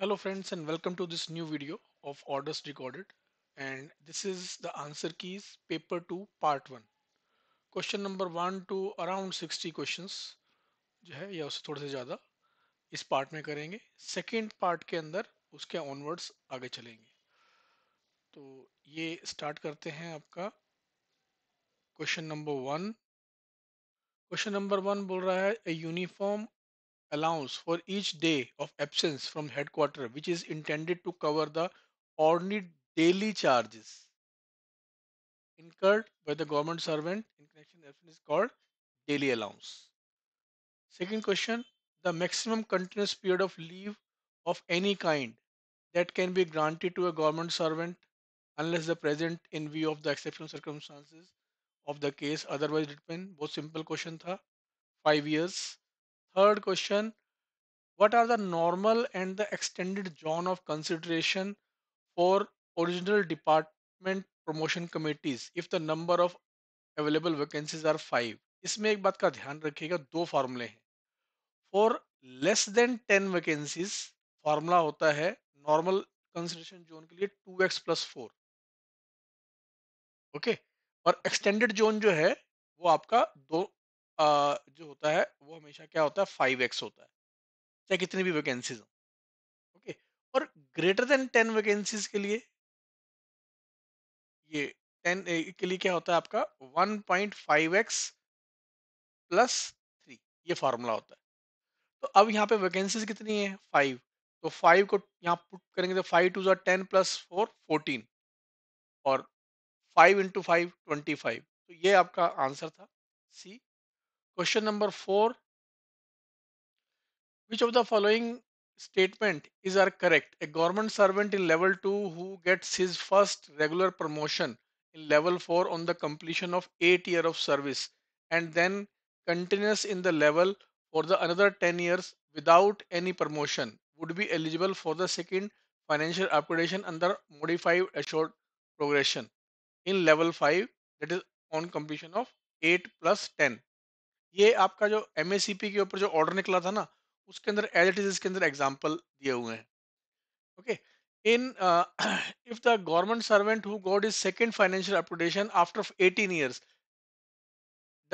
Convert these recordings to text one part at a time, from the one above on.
Hello friends and welcome to this new video of orders recorded and this is the answer keys paper 2 part 1 question number 1 to around 60 questions जो है या उससे थोड़े से ज़्यादा इस पार्ट में करेंगे सेकेंड पार्ट के अंदर उसके ऑनवर्ड्स आगे चलेंगे तो ये स्टार्ट करते हैं आपका question number one question number one बोल रहा है a uniform allows for each day of absence from headquarters, which is intended to cover the ordinary daily charges incurred by the government servant in connection with absence is called daily allowance. Second question, the maximum continuous period of leave of any kind that can be granted to a government servant unless the present in view of the exceptional circumstances of the case otherwise determined Both simple question Tha 5 years Third question What are the normal and the extended zone of consideration for original department promotion committees if the number of available vacancies are five? इसमें एक बात का ध्यान रखिएगा दो फॉर्मूले हैं for less than ten vacancies formula होता है नॉर्मल कंसिडरेशन जोन के लिए two x plus four okay और एक्सटेंडेड जोन जो है वो आपका दो जो होता है वो हमेशा क्या होता है फाइव एक्स होता है चाहे कितनी भी वैकेंसीज हो ओके और ग्रेटर देन टेन वैकेंसीज के लिए ये टेन के लिए क्या होता है आपका one point five x plus three ये फार्मूला होता है तो अब यहाँ पे वैकेंसीज कितनी है फाइव तो फाइव को यहाँ पुट करेंगे तो five twos ten plus four fourteen और five into five twenty five तो ये आपका आंसर था सी Question number four. Which of the following statement is are correct? A government servant in level 2 who gets his first regular promotion in level 4 on the completion of 8 year of service and then continues in the level for the another 10 years without any promotion would be eligible for the second financial upgradation under modified assured progression in level 5 that is on completion of 8 plus 10 ये आपका जो M S P के ऊपर जो order निकला था ना उसके अंदर एज इट इज इसके अंदर एग्जाम्पल दिए हुए हैं okay in if the government servant who got his second financial updation after eighteen years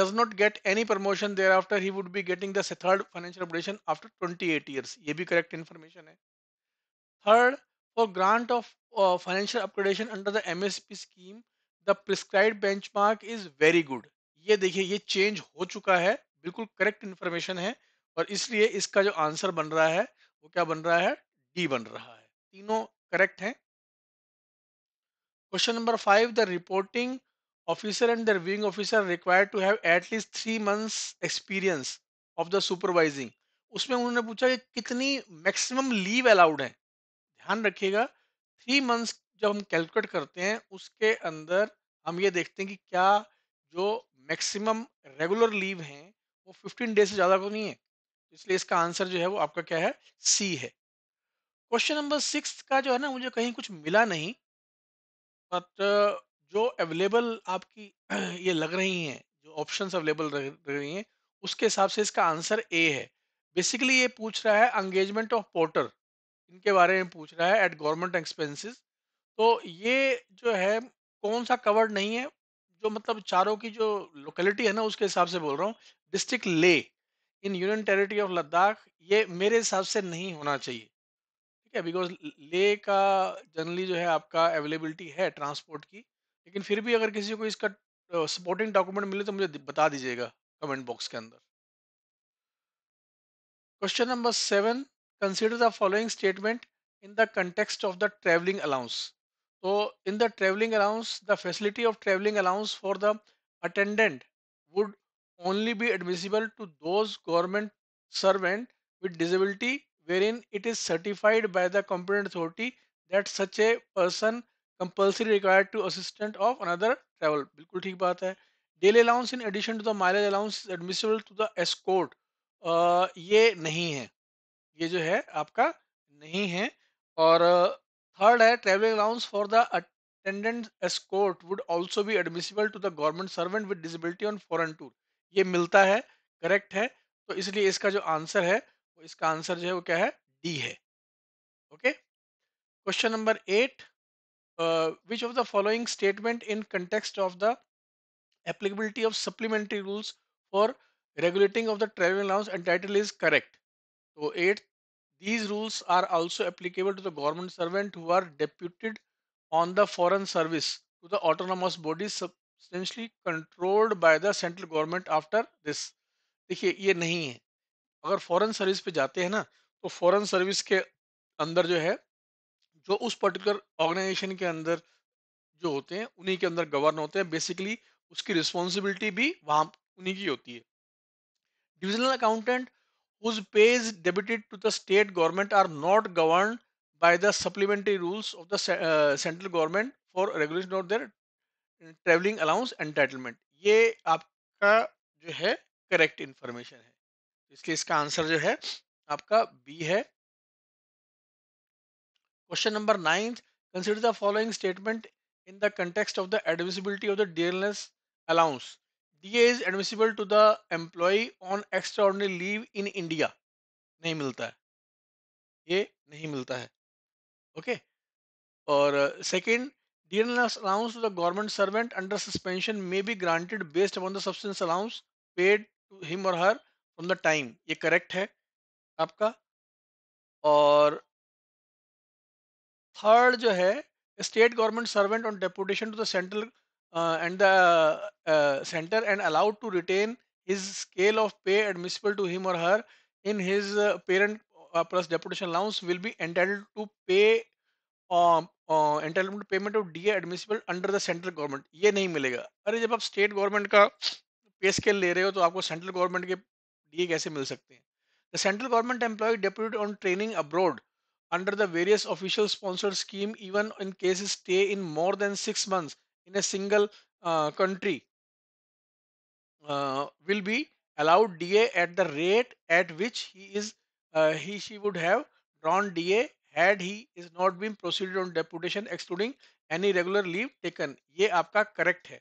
does not get any promotion thereafter he would be getting the financial updation after twenty eight years ये भी correct information है third for grant of financial upgradation under the M S P scheme the prescribe benchmark is very good ये देखिए ये change हो चुका है बिल्कुल करेक्ट इन्फॉर्मेशन है और इसलिए इसका जो आंसर बन रहा है वो क्या बन रहा है डी बन रहा है तीनों करेक्ट हैं question number five the reporting officer and the reviewing officer required to have at least three months experience of the supervising उसमें उन्होंने पूछा कि कितनी मैक्सिमम लीव अलाउड है ध्यान रखिएगा थ्री मंथ्स जब हम कैलकुलेट करते हैं उसके अंदर हम ये देखते हैं कि क्या जो मैक्सिमम रेगुलर लीव हैं वो 15 डेज से ज़्यादा को तो नहीं है इसलिए इसका आंसर जो है वो आपका क्या है सी है क्वेश्चन नंबर सिक्स का जो है ना मुझे कहीं कुछ मिला नहीं बट जो अवेलेबल आपकी ये लग रही हैं जो ऑप्शंस अवेलेबल रह रही हैं उसके हिसाब से इसका आंसर ए है बेसिकली ये पूछ रहा है अंगेजमेंट ऑफ पोर्टर इनके बारे में पूछ रहा है एट गवर्नमेंट एक्सपेंसेस तो ये जो है कौन सा कवर्ड नहीं है जो मतलब चारों की जो लोकेलिटी है ना उसके हिसाब से बोल रहा हूँ district Leh in union territory of Ladakh ये मेरे हिसाब से नहीं होना चाहिए ठीक है बिकॉज ले का जनरली जो है आपका अवेलेबिलिटी है ट्रांसपोर्ट की लेकिन फिर भी अगर किसी को इसका सपोर्टिंग डॉक्यूमेंट मिले तो मुझे बता दीजिएगा कमेंट बॉक्स के अंदर question number seven consider the following statement in the context of the travelling allowance तो in the travelling allowance the facility of travelling allowance for the attendant would only be admissible to those government servant with disability wherein it is certified by the competent authority that such a person compulsory required to assistant of another travel बिल्कुल ठीक बात है daily allowance in addition to the mileage allowance admissible to the escort ये नहीं है ये जो है आपका नहीं है और Third है traveling allowance for the attendant escort would also be admissible to the government servant with disability on foreign tour. ये मिलता है करेक्ट है तो इसलिए इसका जो आंसर है वो इसका आंसर जो है वो क्या है डी है okay question number eight which of the following statement in context of the applicability of supplementary rules for regulating of the travel allowance entitled is correct so 8th These rules are also applicable to the government servant who are deputed on the foreign service to the autonomous bodies substantially controlled by the central government after this. देखिए ये नहीं है अगर foreign service पे जाते हैं ना तो फॉरेन सर्विस के अंदर जो है जो उस पर्टिकुलर ऑर्गेनाइजेशन के अंदर जो होते हैं उन्हीं के अंदर गवर्न होते हैं बेसिकली उसकी रिस्पॉन्सिबिलिटी भी वहां उन्हीं की होती है divisional accountant whose pays debited to the state government are not governed by the supplementary rules of the uh, central government for regulation of their travelling allowance entitlement ये आपका जो है करेक्ट इंफॉर्मेशन है इसलिए इसका आंसर जो है आपका बी है question number nine consider the following statement in the context of the admissibility of the DLS allowance DA is admissible to the employ on extraordinary leave in India नहीं मिलता है ये नहीं मिलता है ओके और second DNL allowance to the government servant under suspension may be granted based upon the substance allowance paid to him or her from the time ये correct है आपका और थर्ड जो है state government servant on deputation to the central uh, and the uh, center and allowed to retain his scale of pay admissible to him or her in his uh, parent uh, plus deputation allowance will be entitled to pay um, uh, entitlement payment of DA admissible under the central government ये नहीं मिलेगा अरे जब आप state government का pay scale ले रहे हो तो आपको central government के DA कैसे मिल सकते हैं The central government employee deputed on training abroad under the various official sponsored scheme even in cases stay in more than 6 months in a single uh, country uh, will be allowed DA at the rate at which he is uh, he she would have drawn DA had he is not been proceeded on deputation excluding any regular leave taken ये आपका correct है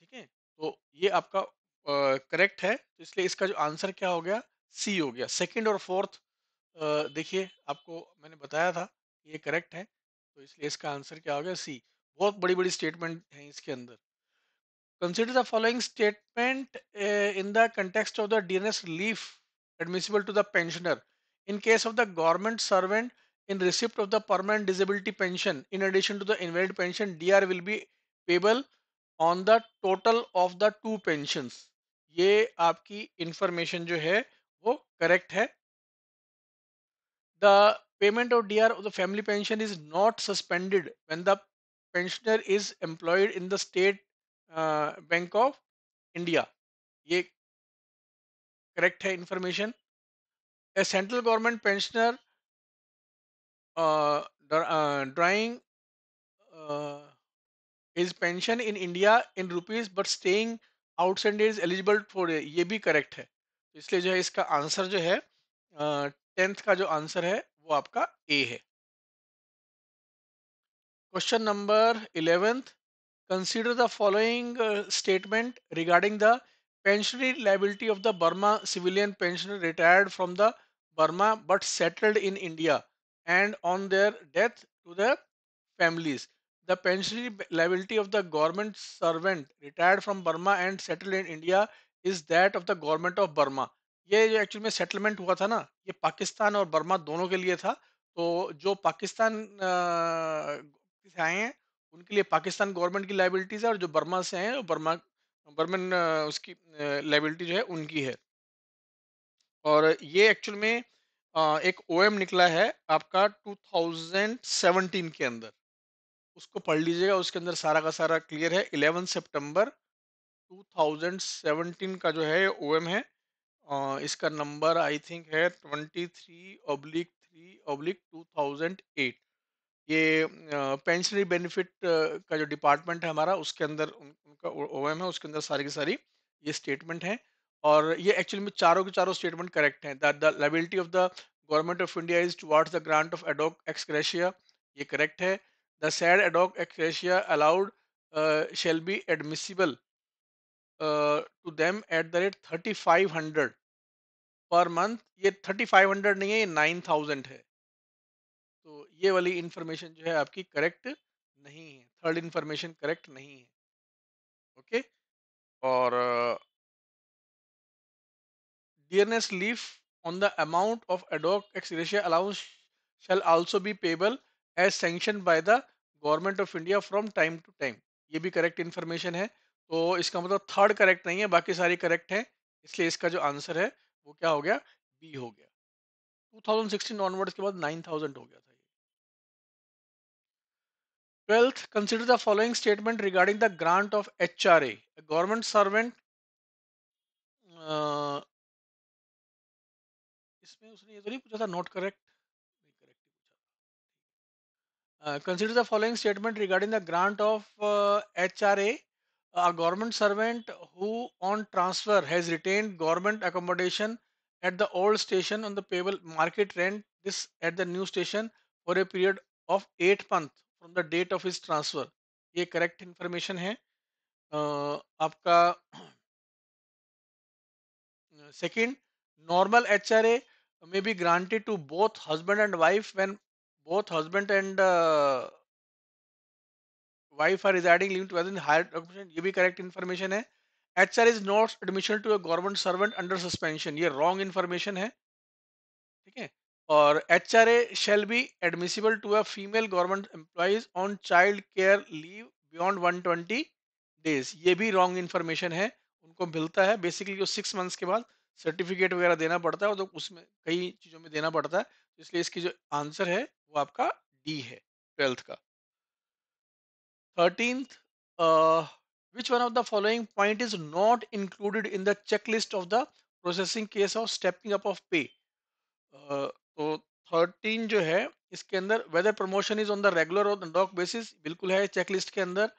ठीक है तो ये आपका correct है तो इसलिए इसका जो आंसर क्या हो गया सी हो गया सेकंड और Uh, देखिए आपको मैंने बताया था ये करेक्ट है तो इसलिए इसका आंसर क्या हो गया सी बहुत बड़ी बड़ी स्टेटमेंट है इसके अंदर consider the following statement in the context of the DNS relief admissible to the pensioner in case of the government servant in receipt of the permanent disability pension in addition to the invalid pension D R will be payable on the total of the two pension ये आपकी information जो है वो correct है the payment of D R of the family pension is not suspended when the pensioner is employed in the State Bank of India ये correct है information a central government pensioner drawing is pension in India in rupees but staying outside is eligible for ये भी correct है इसलिए जो है इसका answer जो है टेंथ uh, का जो आंसर है वो आपका ए है Question number 11th. Consider the following uh, statement regarding the pensionary liability of the Burma civilian pensioner retired from the Burma but settled in India and on their death to their families. The pensionary liability of the government servant retired from Burma and settled in India is that of the government of Burma. ये जो actual में settlement हुआ था ना ये पाकिस्तान और Burma दोनों के लिए था तो जो पाकिस्तान से आए हैं उनके लिए पाकिस्तान गवर्नमेंट की लाइबिलिटीज़ है और जो बर्मा से आए हैं बर्मा बर्मन उसकी लाइबिलिटी जो है उनकी है और ये एक्चुअल में एक ओ निकला है आपका 2017 के अंदर उसको पढ़ लीजिएगा उसके अंदर सारा का सारा क्लियर है 11 सितंबर 2017 का जो है ओ है इसका नंबर आई थिंक है 23 three oblique three oblique two ये पेंशनरी बेनिफिट का जो डिपार्टमेंट है हमारा उसके अंदर उनका ओएम है उसके अंदर सारी की सारी ये स्टेटमेंट है और ये एक्चुअली में चारों के चारों स्टेटमेंट करेक्ट हैं that the liability of the government of India is towards the grant of ad hoc ex gratia ये करेक्ट है the said ad hoc ex gratia allowed shall be admissible to them at the rate thirty five hundred per month ये thirty five hundred नहीं है ये nine thousand है तो ये वाली इन्फॉर्मेशन जो है आपकी करेक्ट नहीं है थर्ड इंफॉर्मेशन करेक्ट नहीं है ओके और dearness relief on the amount of ad hoc hoc ex-gratia allowance shall also be payable as sanctioned by the government of India from time ये भी करेक्ट इन्फॉर्मेशन है तो इसका मतलब थर्ड करेक्ट नहीं है बाकी सारी करेक्ट हैं इसलिए इसका जो आंसर है वो क्या हो गया बी हो गया 2016 ऑनवर्ड्स के बाद 9000 हो गया था Twelfth, consider the following statement regarding the grant of HRA. A government servant uh, इसमें उसने ये तो नहीं पूछा था not uh, consider the following statement regarding the grant of uh, HRA. A government servant who on transfer has retained government accommodation at the old station on the payable market rent this at the new station for a period of 8 months from the date of is transfer ये correct information है uh, आपका second normal H R A may be granted to both husband and wife when both husband and wife are residing living together in higher occupation ये भी correct information है H R is not admission to a government servant under suspension ये wrong information है ठीक है और H R A shall be admissible to a female government employees on child care leave beyond twenty days ये भी wrong information है उनको मिलता है बेसिकली जो सिक्स मंथ्स के बाद सर्टिफिकेट वगैरह देना पड़ता है और तो उसमें कई चीज़ों में देना पड़ता है इसलिए इसकी जो आंसर है वो आपका डी है ट्वेल्थ का thirteenth which one of the following point is not included in the check list of the processing case of stepping up of pay तो थर्टीन जो है इसके अंदर whether promotion is on the regular or ad hoc basis बिल्कुल है checklist के अंदर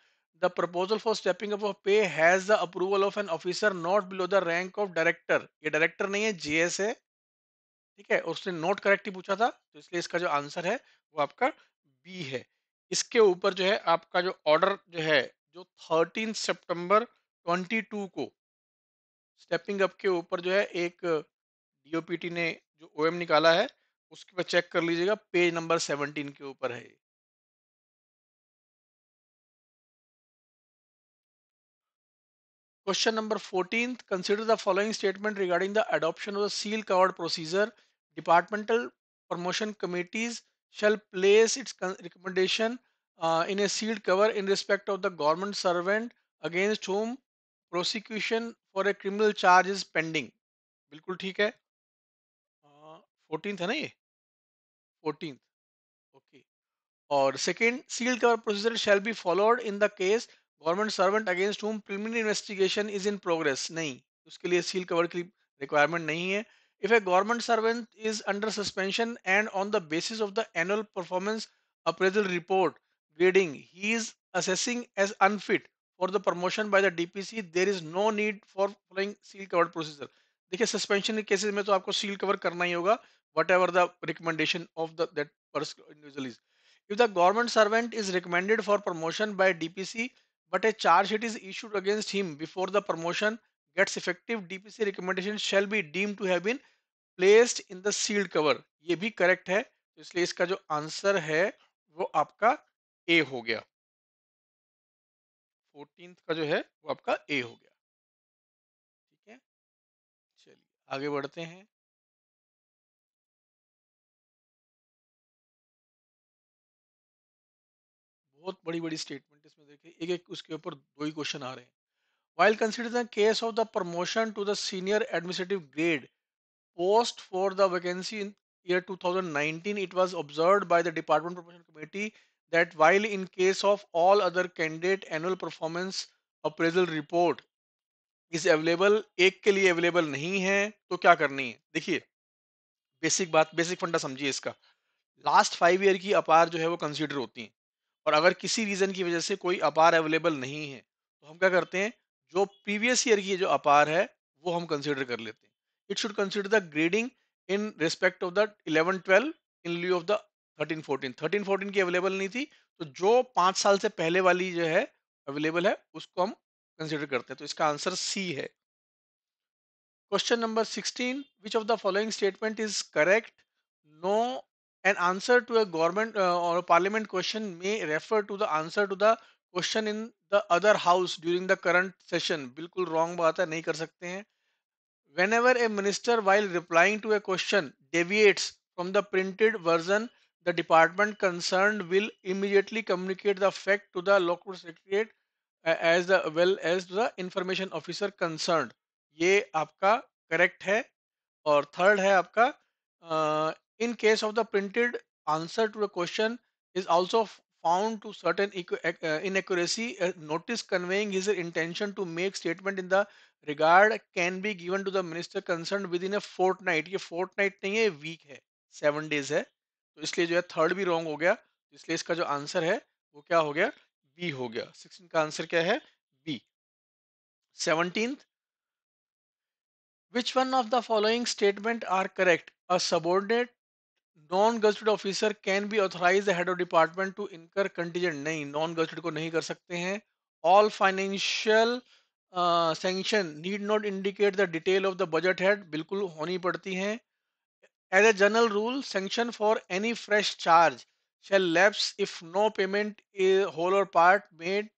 the proposal for stepping up of pay has the approval of an officer not below the rank of director ये डायरेक्टर नहीं है जीएस है ठीक है और उसने नॉट करेक्ट ही पूछा था तो इसलिए इसका जो आंसर है वो आपका बी है इसके ऊपर जो है आपका जो ऑर्डर जो है जो थर्टीन सितंबर 22 को स्टेपिंग अप के ऊपर जो है एक डीओपीटी ने जो ओएम निकाला है उसके बाद चेक कर लीजिएगा पेज नंबर सेवनटीन के ऊपर है question number 14 consider the following statement regarding the adoption of the seal covered procedure departmental promotion committees shall place its recommendation in a sealed cover in respect of the government servant against whom prosecution for a criminal charge is pending बिल्कुल ठीक है fourteen uh, है ना ये 14th okay or second sealed cover procedure shall be followed in the case government servant against whom preliminary investigation is in progress नहीं उसके लिए seal cover की रिक्वायरमेंट नहीं है if a government servant is under suspension and on the basis of the annual performance appraisal report grading he is assessing as unfit for the promotion by the DPC there is no need for following seal covered procedure देखिए suspension के cases में तो आपको seal cover करना ही होगा whatever the recommendation of the that person individual is if the government servant is recommended for promotion by dpc but a charge sheet is issued against him before the promotion gets effective dpc recommendation shall be deemed to have been placed in the sealed cover ये भी correct है इसलिए इसका जो answer है वो आपका a हो गया फोर्टीन का जो है वो आपका a हो गया ठीक है चलिए आगे बढ़ते हैं बहुत बड़ी बड़ी स्टेटमेंट इसमें देखिए एक एक उसके ऊपर दो ही क्वेश्चन आ रहे हैं while consider case of the promotion to the senior administrative grade post for the vacancy in year 2019 it was observe by the department promotion committee that while in case of all other candidate annual performance appraisal report is available एक के लिए available नहीं है तो क्या करनी है देखिए बेसिक बात बेसिक फंडा समझिए इसका लास्ट फाइव ईयर की अपार जो है वो कंसिडर होती है और अगर किसी रीज़न की वजह से कोई अपार अवेलेबल नहीं है तो हम क्या करते हैं जो प्रीवियस ईयर की जो अपार है वो हम कंसिडर कर लेते हैं it should consider the grading in respect of the eleven twelve in lieu of the thirteen fourteen thirteen fourteen की अवेलेबल नहीं थी तो जो पाँच साल से पहले वाली जो है अवेलेबल है उसको हम कंसिडर करते हैं तो इसका आंसर सी है question number sixteen which of the following statement is correct no an answer to a government uh, or a parliament question may refer to the answer to the question in the other house during the current session bilkul wrong baat hai nahi kar sakte hain whenever a minister while replying to a question deviates from the printed version the department concerned will immediately communicate the fact to the local secretariat uh, as the, well as to the information officer concerned ye aapka correct hai aur third है आपका in case of the printed answer to a question is also found to certain inaccuracy a notice conveying his intention to make statement in the regard can be given to the minister concerned within a fortnight ye fortnight nahi hai week hai 7 days hai to isliye jo hai third bhi wrong ho gaya isliye iska jo answer hai wo kya ho gaya b ho gaya 16 ka answer kya hai b B which one of the following statement are correct a subordinate non gazetted officer can be authorise head of department to incur contingent नहीं non gazetted को नहीं कर सकते हैं all financial sanction need not indicate the detail of the budget head बिल्कुल होनी पड़ती हैं as a general rule sanction for any fresh charge shall lapse if no payment whole और पार्ट मेड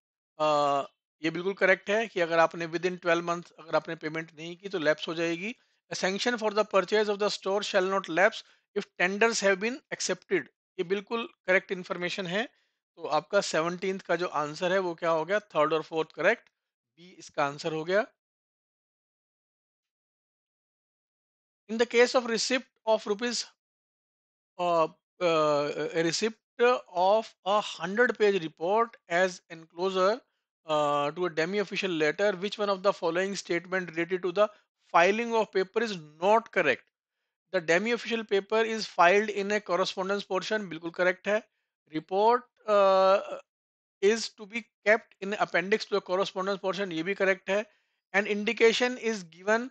ये बिल्कुल करेक्ट है कि अगर आपने विद इन ट्वेल्व मंथ अगर आपने पेमेंट नहीं की तो लेप्स हो जाएगी sanction for the purchase of the store shall not lapse if tenders have been accepted ये बिल्कुल करेक्ट इन्फॉर्मेशन है तो आपका सेवनटीन का जो आंसर है वो क्या हो गया थर्ड और फोर्थ करेक्ट बी इसका आंसर हो गया in the case of receipt of rupees receipt of a hundred page report as enclosure to a demi official letter which one of the following statement related to the filing of paper is not correct the demi official paper is filed in a correspondence portion बिल्कुल correct है report is to be kept in appendix to correspondence portion ये भी correct है and indication is given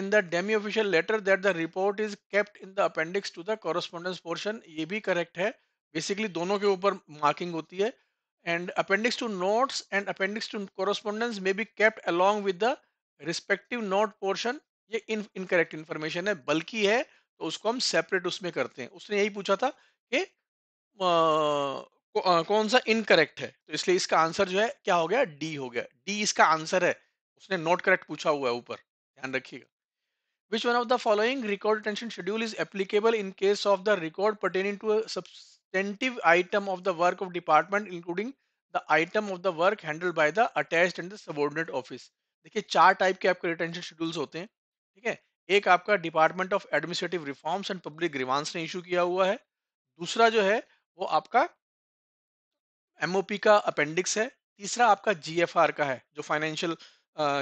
in the demi official letter that the report is kept in the appendix to the correspondence portion ये भी correct है basically दोनों के ऊपर marking होती है and appendix to notes and appendix to correspondence may be kept along with the respective note portion ये incorrect information है बल्कि है तो उसको हम सेपरेट उसमें करते हैं उसने यही पूछा था कि कौन सा इनकरेक्ट है तो इसलिए इसका आंसर जो है क्या हो गया डी हो गया डी इसका आंसर है उसने नॉट करेक्ट पूछा हुआ है ऊपर ध्यान रखिएगा which one of the following record retention schedule is applicable in case of the record pertaining to substantive item of the work of department including the item of the work handle by the attached and the subordinate office देखिए चार type के आपके retention schedules होते हैं ठीक है एक आपका department of administrative reforms and public grievance ने इशू किया हुआ है दूसरा जो है वो आपका एमओपी का अपेंडिक्स है तीसरा आपका जीएफआर का है जो फाइनेंशियल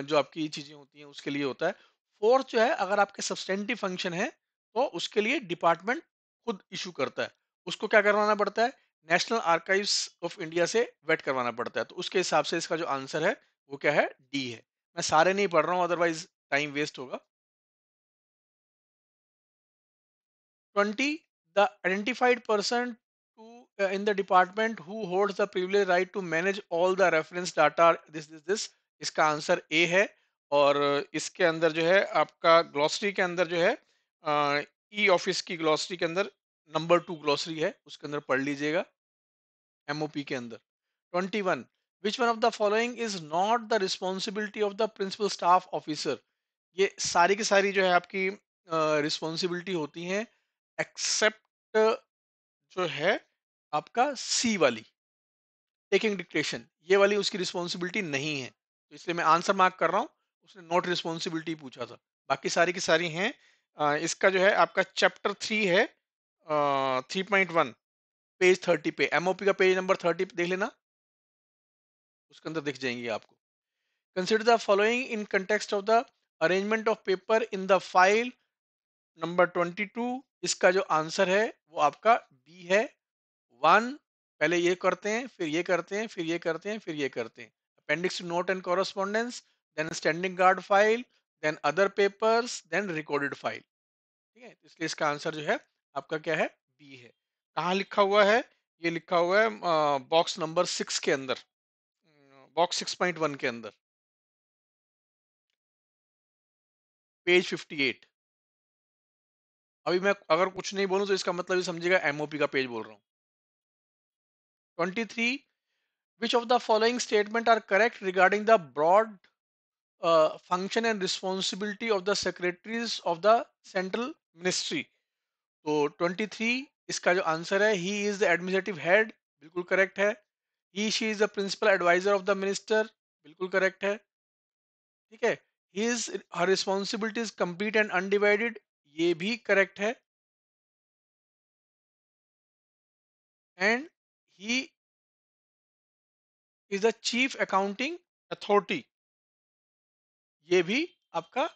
जो आपकी चीजें होती हैं उसके लिए होता है फोर्थ जो है अगर आपके सब्सटेंटिव फंक्शन है तो उसके लिए डिपार्टमेंट खुद इशू करता है उसको क्या करवाना पड़ता है नेशनल आर्काइव्स ऑफ इंडिया से वेट करवाना पड़ता है तो उसके हिसाब से इसका जो आंसर है वो क्या है डी है मैं सारे नहीं पढ़ रहा हूँ अदरवाइज टाइम वेस्ट होगा 20 the identified person to uh, in the department who holds the privilege right to manage all the reference data this this this इसका आंसर ए है और uh, इसके अंदर जो है आपका ग्लॉसरी के अंदर जो है ई uh, ऑफिस e की ग्लॉसरी के अंदर नंबर टू ग्लॉसरी है उसके अंदर पढ़ लीजिएगा एमओपी के अंदर 21 which one of the following is not the responsibility of the principal staff officer ये सारी की सारी जो है आपकी रिस्पॉन्सिबिलिटी uh, होती हैं एक्सेप्ट जो है आपका सी वाली टेकिंग डिक्टेशन ये वाली उसकी रिस्पॉन्सिबिलिटी नहीं है तो इसलिए मैं आंसर मार्क कर रहा हूँ उसने नॉट रिस्पॉन्सिबिलिटी पूछा था बाकी सारी की सारी हैं इसका जो है आपका चैप्टर थ्री है three point one page thirty पे एमओपी का पेज नंबर थर्टी पे देख लेना उसके अंदर दिख जाएंगे आपको consider the following in context of the arrangement of paper in the file number twenty two इसका जो आंसर है वो आपका बी है वन पहले ये करते हैं फिर ये करते हैं फिर ये करते हैं फिर ये करते हैं appendix note and correspondence then standing guard file then other papers then recorded file ठीक है तो इसलिए इसका आंसर जो है आपका क्या है बी है कहाँ लिखा हुआ है ये लिखा हुआ है बॉक्स नंबर सिक्स के अंदर बॉक्स सिक्स पॉइंट वन के अंदर पेज फिफ्टी एट अभी मैं अगर कुछ नहीं बोलूं तो इसका मतलब ये समझिएगा एमओपी का पेज बोल रहा हूं 23 which of the following statement are correct regarding the broad uh, function and responsibility of the secretaries of the central ministry तो 23 इसका जो आंसर है he is the administrative head बिल्कुल करेक्ट है he she is the principal adviser of the minister बिल्कुल correct है ठीक है he is her responsibility is complete and undivided ये भी करेक्ट है and he is the chief accounting authority ये भी आपका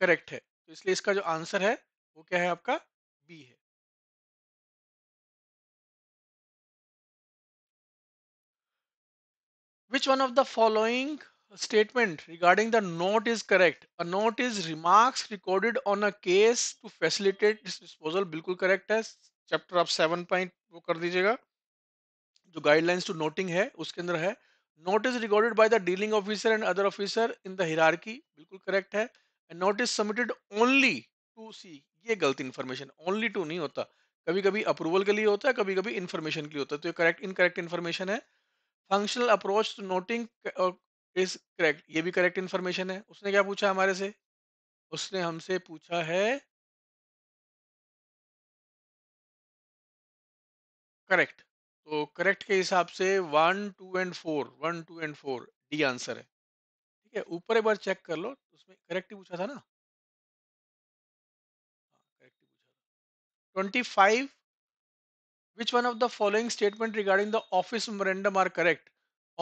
करेक्ट है तो इसलिए इसका जो आंसर है वो क्या है आपका बी है which one of the following statement regarding the note is correct a note is remarks recorded on a case to facilitate its disposal बिल्कुल correct है चैप्टर आप सेवन पॉइंट वो कर दीजिएगा जो गाइडलाइंस टू नोटिंग है उसके अंदर है note is recorded by the dealing officer and other officer in the hierarchy बिल्कुल करेक्ट है and note is submitted only to C ये गलत इन्फॉर्मेशन ओनली टू नहीं होता कभी कभी अप्रूवल के लिए होता है कभी कभी इन्फॉर्मेशन के लिए होता है तो ये करेक्ट इनकरेक्ट इन्फॉर्मेशन है functional approach to noting uh, is correct ये भी करेक्ट इन्फॉर्मेशन है उसने क्या पूछा हमारे से उसने हमसे पूछा है करेक्ट तो करेक्ट के हिसाब से one two and four one two and four D answer है ठीक है ऊपर एक बार चेक कर लो उसमें करेक्ट ही पूछा था ना हाँ, twenty five which one of the following statement regarding the office memorandum are correct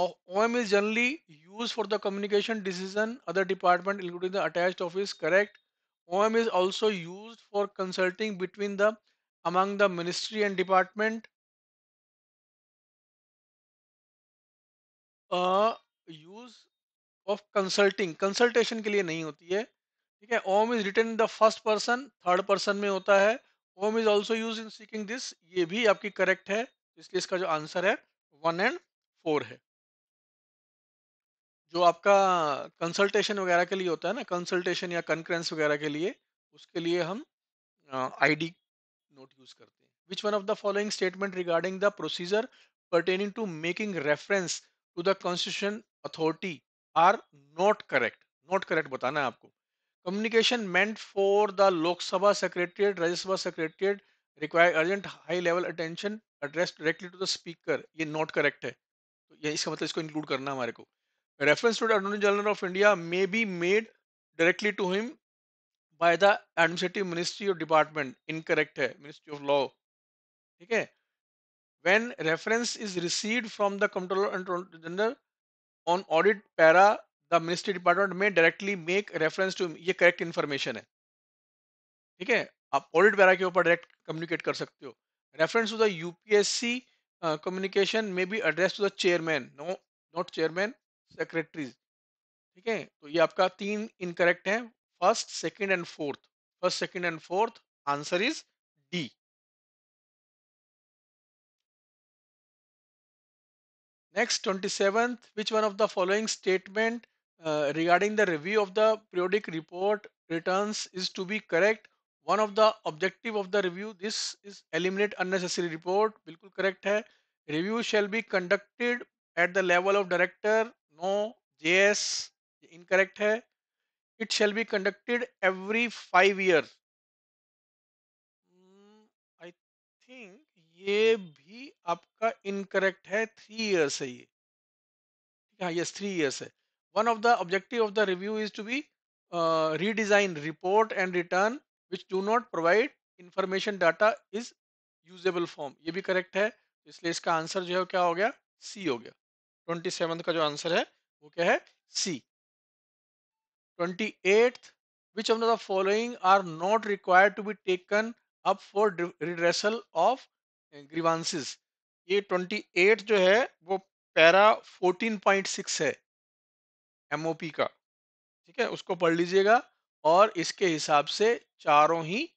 OM is generally used for the communication decision other department including the attached office correct OM is also used for consulting between the among the ministry and department uh use of consulting consultation ke liye nahi hoti hai theek hai om is written in the first person third person mein hota hai om is also used in seeking this ye bhi aapki correct hai इसलिए iska jo answer hai 1 and 4 hai जो आपका consultation वगैरह के लिए होता है ना consultation या कंक्रेंस वगैरह के लिए उसके लिए हम आईडी नोट यूज करते हैं which one of the following statement regarding the procedure pertaining to making reference to the constitution authority are not correct not correct बताना है आपको communication meant for the Lok Sabha secretariat Rajya Sabha secretariat require urgent high level attention address directly to the speaker ये not correct है तो ये इसका मतलब इसको इंक्लूड करना हमारे को Reference to the Attorney General of India may be made directly to him by the administrative ministry or department. Incorrect है Ministry of Law. ठीक है When reference is received from the Comptroller and Attorney General on audit para the ministry department may directly make reference to him. ये correct information है ठीक है आप audit para के ऊपर डायरेक्ट कम्युनिकेट कर सकते हो reference to the UPSC communication may be address to the chairman no not chairman secretaries ठीक है तो ये आपका तीन इनकरेक्ट uh, है first second and fourth first second and fourth answer is D next twenty seventh which one of the following statement regarding the review of the periodic report return is to be correct one of the objective of the review this is eliminate unnecessary report बिल्कुल correct है review shall be conducted at the level of director no J S incorrect है it shall be conducted every five year I think ये भी आपका incorrect है three years है ये हाँ यस थ्री ईयर्स है one of the objective of the review is to be redesign report and return which do not provide information data is usable form ये भी करेक्ट है इसलिए इसका आंसर जो है क्या हो गया सी हो गया ट्वेंटी सेवन का जो आंसर है वो क्या है C twenty eight which of the following are not required to be taken up for redressal of grievances ये ट्वेंटी एट जो है वो पैरा फोर्टीन पॉइंट सिक्स है एमओपी का ठीक है उसको पढ़ लीजिएगा और इसके हिसाब से चारों ही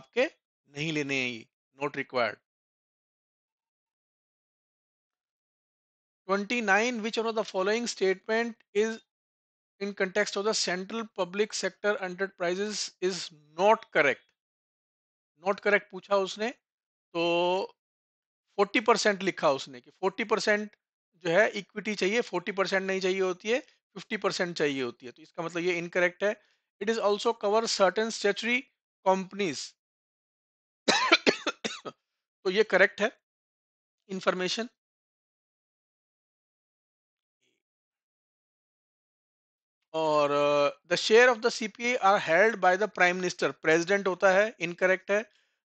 आपके नहीं लेने हैं ये not required 29 which one of the following statement is in context of the central public sector enterprises is not correct not correct पूछा उसने तो 40 परसेंट लिखा उसने कि 40 परसेंट जो है इक्विटी चाहिए 40 परसेंट नहीं चाहिए होती है 50 परसेंट चाहिए होती है तो इसका मतलब ये इनकरेक्ट है it is also cover certain statutory companies तो ये करेक्ट है इंफॉर्मेशन और the share of the C P I R held by the prime minister president होता है इनकरेक्ट है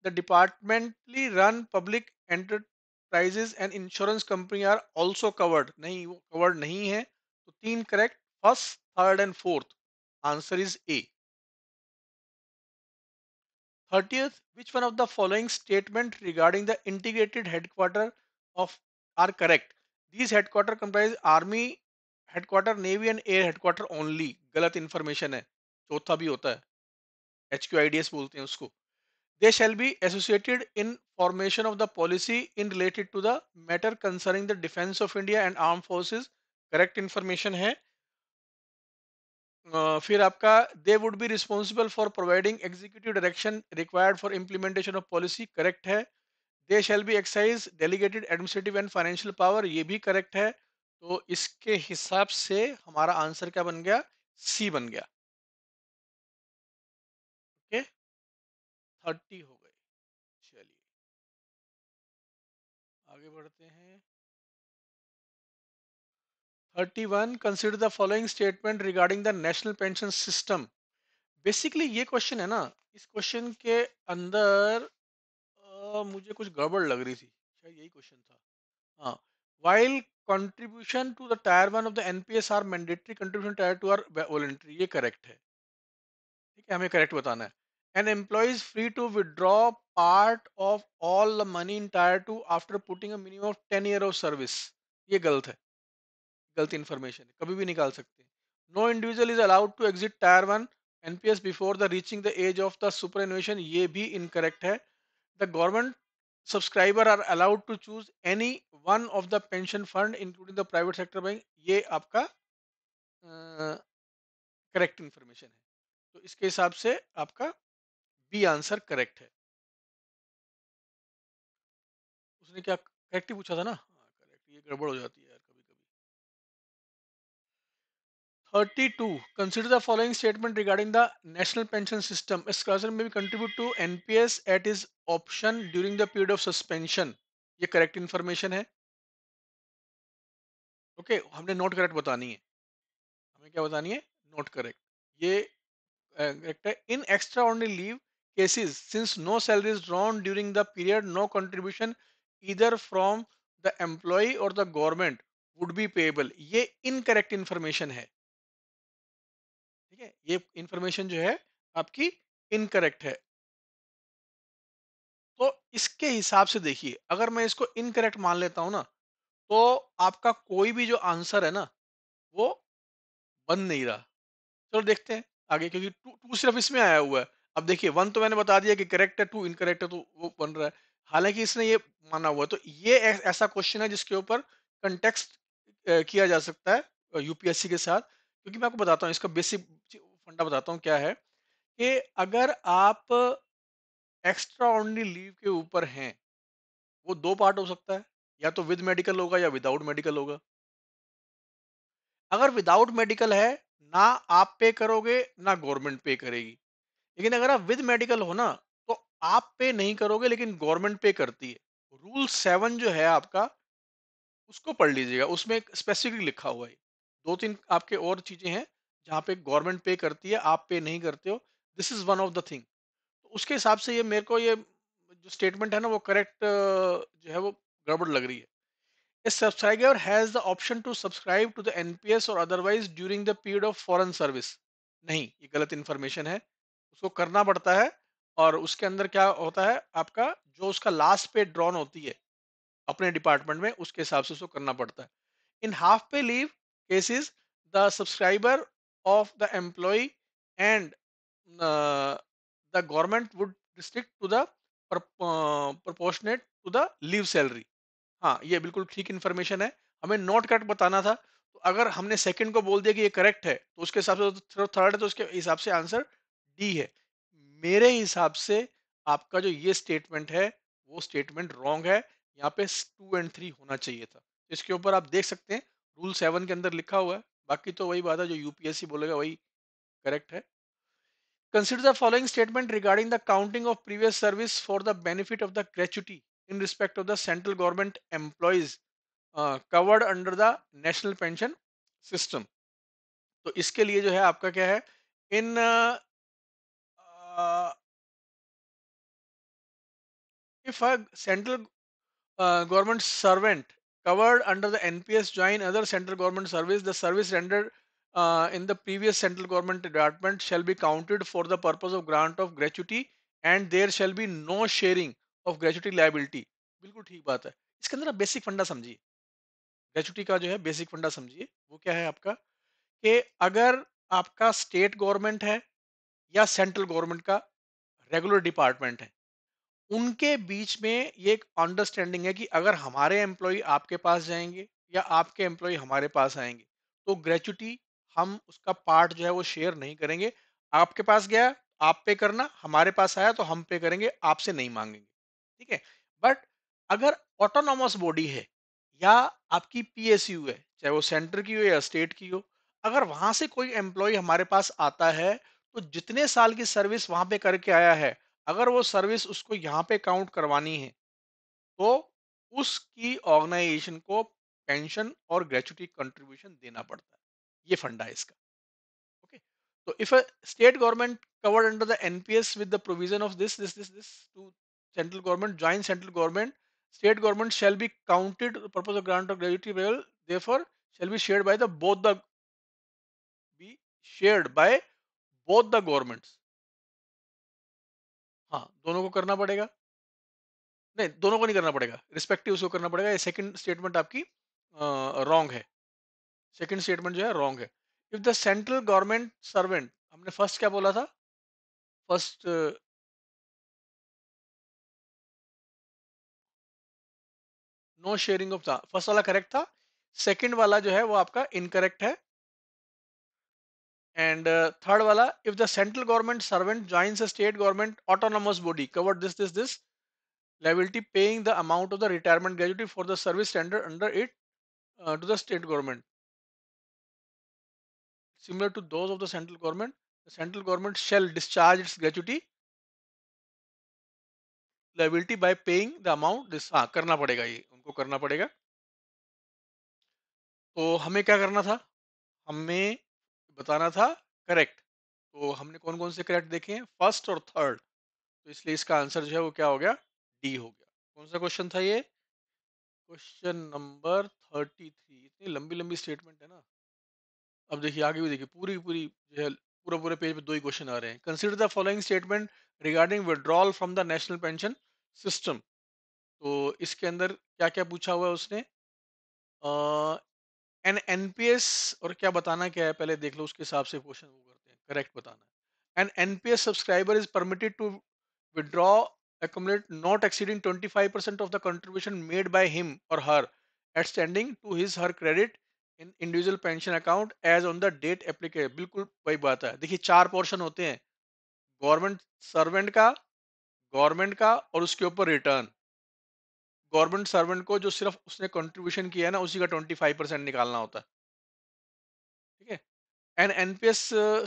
the departmentally run public enterprises and insurance company are also covered नहीं वो covered नहीं है तो तीन correct first third and fourth answer is A Thirtieth, which one of the following statement regarding the integrated headquarter of are correct These headquarter comprise army headquarter navy and air headquarter only गलत information है चौथा भी होता है H Q I D S बोलते हैं उसको they shall be associated in formation of the policy in related to the matter concerning the defence of India and arm forces correct information है फिर आपका they would be responsible for providing executive direction required for implementation of policy correct है they shall be exercise delegated administrative and financial power ये भी correct है तो इसके हिसाब से हमारा आंसर क्या बन गया सी बन गया ओके थर्टी हो गए चलिए आगे बढ़ते हैं thirty one consider the following statement regarding the national pension system basically ये क्वेश्चन है ना इस क्वेश्चन के अंदर आ, मुझे कुछ गड़बड़ लग रही थी शायद यही क्वेश्चन था हाँ while contribution to the tier one of the NPS are mandatory contribution tier two are voluntary ये करेक्ट है ठीक है हमें करेक्ट बताना है and employee free to withdraw part of all the money in tier two after putting a minimum of ten year of service ये गलत है गलत इन्फॉर्मेशन है कभी भी निकाल सकते हैं no individual is allowed to exit tier one NPS before the reaching the age of the superannuation ये भी इनकरेक्ट है the government subscriber are allowed to choose any one of the pension fund including the private sector bank ये आपका correct information है तो इसके हिसाब से आपका बी आंसर करेक्ट है उसने क्या करेक्ट ही पूछा था ना करेक्ट हाँ, ये गड़बड़ हो जाती है 32 consider the following statement regarding the national pension system a scholar may contribute to nps at his option during the period of suspension ये करेक्ट इंफॉर्मेशन है ओके okay, हमने नोट करेक्ट बतानी है हमें क्या बतानी है नोट करेक्ट ये करेक्ट है in extraordinary leave cases since no salary is drawn during the period no contribution either from the employee or the government would be payable ये इनकरेक्ट इंफॉर्मेशन है ठीक है ये इंफॉर्मेशन जो है आपकी इनकरेक्ट है तो इसके हिसाब से देखिए अगर मैं इसको इनकरेक्ट मान लेता हूं ना तो आपका कोई भी जो आंसर है ना वो बन नहीं रहा चलो तो देखते हैं आगे क्योंकि टू टू सिर्फ इसमें आया हुआ है अब देखिए वन तो मैंने बता दिया कि करेक्ट है टू इनकरेक्ट है तो वो बन रहा है हालांकि इसने ये माना हुआ है तो ये ऐसा क्वेश्चन है जिसके ऊपर कंटेक्स्ट किया जा सकता है यूपीएससी के साथ क्योंकि मैं आपको बताता हूँ इसका बेसिक फंडा बताता हूँ क्या है कि अगर आप एक्स्ट्रा ऑनली लीव के ऊपर हैं वो दो पार्ट हो सकता है या तो विद मेडिकल होगा या विदाउट मेडिकल होगा अगर विदाउट मेडिकल है ना आप पे करोगे ना गवर्नमेंट पे करेगी लेकिन अगर आप विद मेडिकल हो ना तो आप पे नहीं करोगे लेकिन गवर्नमेंट पे करती है रूल सेवन जो है आपका उसको पढ़ लीजिएगा उसमें स्पेसिफिकली लिखा हुआ है दो तीन आपके और चीजें हैं जहाँ पे गवर्नमेंट पे करती है आप पे नहीं करते हो this is one of the thing उसके हिसाब से ये मेरे को ये जो स्टेटमेंट है ना वो करेक्ट जो है वो गड़बड़ लग रही है a subscriber has the option to subscribe to the NPS or otherwise during the period of foreign service नहीं ये गलत इन्फॉर्मेशन है उसको करना पड़ता है और उसके अंदर क्या होता है आपका जो उसका लास्ट पे ड्रॉन होती है अपने डिपार्टमेंट में उसके हिसाब से उसको करना पड़ता है in half pay leave cases the subscriber of the employee and uh, the government would restrict to the uh, proportionate to the leave salary हाँ ये बिल्कुल ठीक इन्फॉर्मेशन है हमें नॉट करेक्ट बताना था तो अगर हमने सेकंड को बोल दिया कि ये करेक्ट है तो उसके हिसाब से थर्ड तो है तो उसके हिसाब से आंसर डी है मेरे हिसाब से आपका जो ये स्टेटमेंट है वो स्टेटमेंट रॉन्ग है यहाँ पे टू एंड थ्री होना चाहिए था इसके ऊपर आप देख सकते हैं रूल सेवन के अंदर लिखा हुआ है बाकी तो वही बात है जो यूपीएससी बोलेगा वही करेक्ट है consider the following statement regarding the counting of previous service for the benefit of the gratuity in respect of the central government employees covered under the national pension system तो इसके लिए जो है आपका क्या है इन if a central government servant covered under the NPS join other central government service, the service rendered uh, in the previous central government department shall be counted for the purpose of grant of gratuity and there shall be no sharing of gratuity liability. बिल्कुल ठीक बात है इसके अंदर आप basic फंडा समझिए gratuity का जो है बेसिक फंडा समझिए वो क्या है आपका कि अगर आपका स्टेट गवर्नमेंट है या सेंट्रल गवर्नमेंट का रेगुलर डिपार्टमेंट है उनके बीच में ये एक अंडरस्टैंडिंग है कि अगर हमारे एम्प्लॉय आपके पास जाएंगे या आपके एम्प्लॉय हमारे पास आएंगे तो ग्रेचुटी हम उसका पार्ट जो है वो शेयर नहीं करेंगे आपके पास गया आप पे करना हमारे पास आया तो हम पे करेंगे आपसे नहीं मांगेंगे ठीक है बट अगर ऑटोनोमस बॉडी है या आपकी पीएसयू है चाहे वो सेंटर की हो या स्टेट की हो अगर वहां से कोई एम्प्लॉय हमारे पास आता है तो जितने साल की सर्विस वहां पे करके आया है अगर वो सर्विस उसको यहाँ पे काउंट करवानी है तो उसकी ऑर्गेनाइजेशन को पेंशन और ग्रेचुटी कंट्रीब्यूशन देना पड़ता है ये फंडा है इसका ओके तो if a state government covered under the NPS with the provision of this this this this to central government joint central government state government shall be counted purpose of grant of gratuity therefore shall be shared by the both the be shared by both the governments हाँ, दोनों को करना पड़ेगा। नहीं, दोनों को नहीं करना पड़ेगा। रिस्पेक्टिव उसको करना पड़ेगा ये सेकंड स्टेटमेंट आपकी रॉन्ग है। सेकंड स्टेटमेंट जो है रॉन्ग है। If the central government servant हमने फर्स्ट क्या बोला था? First no sharing of the first वाला करेक्ट था। सेकंड वाला जो है वो आपका इनकरेक्ट है। And uh, third wala, if the central government servant joins a state government autonomous body, covered this, this, this, liability paying the amount of the retirement gratuity for the service rendered under it uh, to the state government. Similar to those of the central government, the central government shall discharge its gratuity liability by paying the amount this हाँ करना पड़ेगा ये उनको करना पड़ेगा तो हमें क्या करना था हमें बताना था करेक्ट तो हमने कौन कौन से करेक्ट देखे हैं फर्स्ट और थर्ड तो इसलिए इसका आंसर जो है वो क्या हो गया डी हो गया कौन सा क्वेश्चन था ये क्वेश्चन नंबर थर्टी थ्री इतनी लंबी लंबी स्टेटमेंट है ना अब देखिए आगे भी देखिए पूरी पूरी जो है पूरा पूरे पेज पे दो ही क्वेश्चन आ रहे हैं consider the following statement regarding withdrawal from the national pension system तो इसके अंदर क्या क्या पूछा हुआ है उसने एंड एनपीएस और क्या बताना क्या है पहले देख लो उसके हिसाब से क्वेश्चन वो करते हैं करेक्ट बताना and NPS subscriber is permitted to withdraw accumulate not exceeding 25% of the contribution made by him or her extending to his her credit in individual pension account as on the date application बिल्कुल वही बात है देखिए चार portion होते हैं government servant का government का और उसके ऊपर रिटर्न गवर्नमेंट सर्वेंट को जो सिर्फ उसने कंट्रीब्यूशन किया है ना उसी का ट्वेंटी फाइव परसेंट निकालना होता है ठीक है and NPS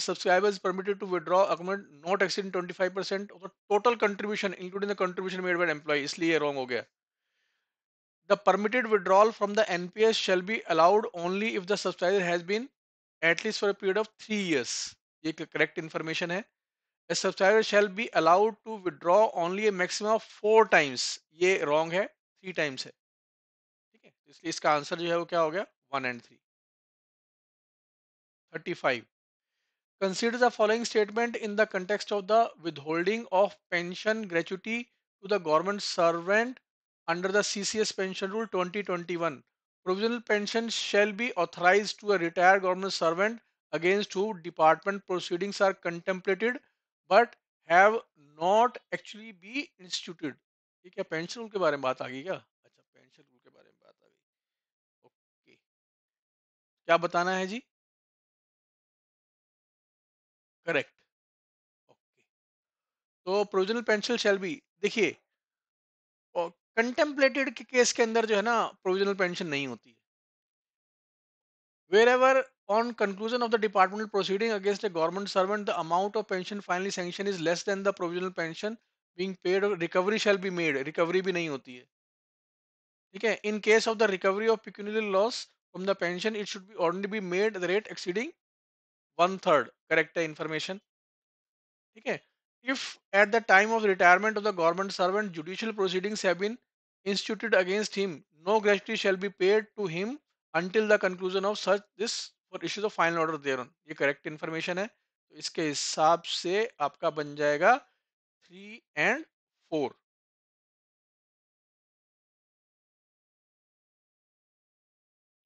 subscribers permitted to withdraw account not exceed twenty five percent of total contribution including the contribution made by employee इसलिए रॉन्ग हो गया the permitted withdrawal from the NPS shall be allowed only if the subscriber has been at least for a period of three years ये correct information है subscriber shall be allowed to withdraw only maximum of four times ये wrong है three times है ठीक है इसलिए इसका answer जो है वो क्या हो गया one and three thirty five consider the following statement in the context of the withholding of pension gratuity to the government servant under the ccs pension rule 2021 provisional pension shall be authorized to a retired government servant against whom department proceedings are contemplated but have not actually be instituted ये क्या pension rule के बारे में बात आ गई क्या अच्छा pension rule के बारे में बात आ गई ओके क्या बताना है जी करेक्ट ओके तो प्रोविजनल पेंशन शेल भी देखिए कंटेम्पलेटेड के केस के अंदर जो है ना प्रोविजनल पेंशन नहीं होती है wherever on conclusion of the departmental proceeding against a government servant the amount of pension finally sanction is less than the provisional pension being paid recovery shall be made recovery भी नहीं होती है ठीक है in case of the recovery of pecuniary loss from the pension it should be ordinarily be made the rate exceeding one third correct है information ठीक है if at the time of retirement of the government servant judicial proceedings have been instituted against him no gratuity shall be paid to him until the conclusion of such this for issues of final order thereon ये correct information है तो इसके हिसाब से आपका बन जाएगा three and four.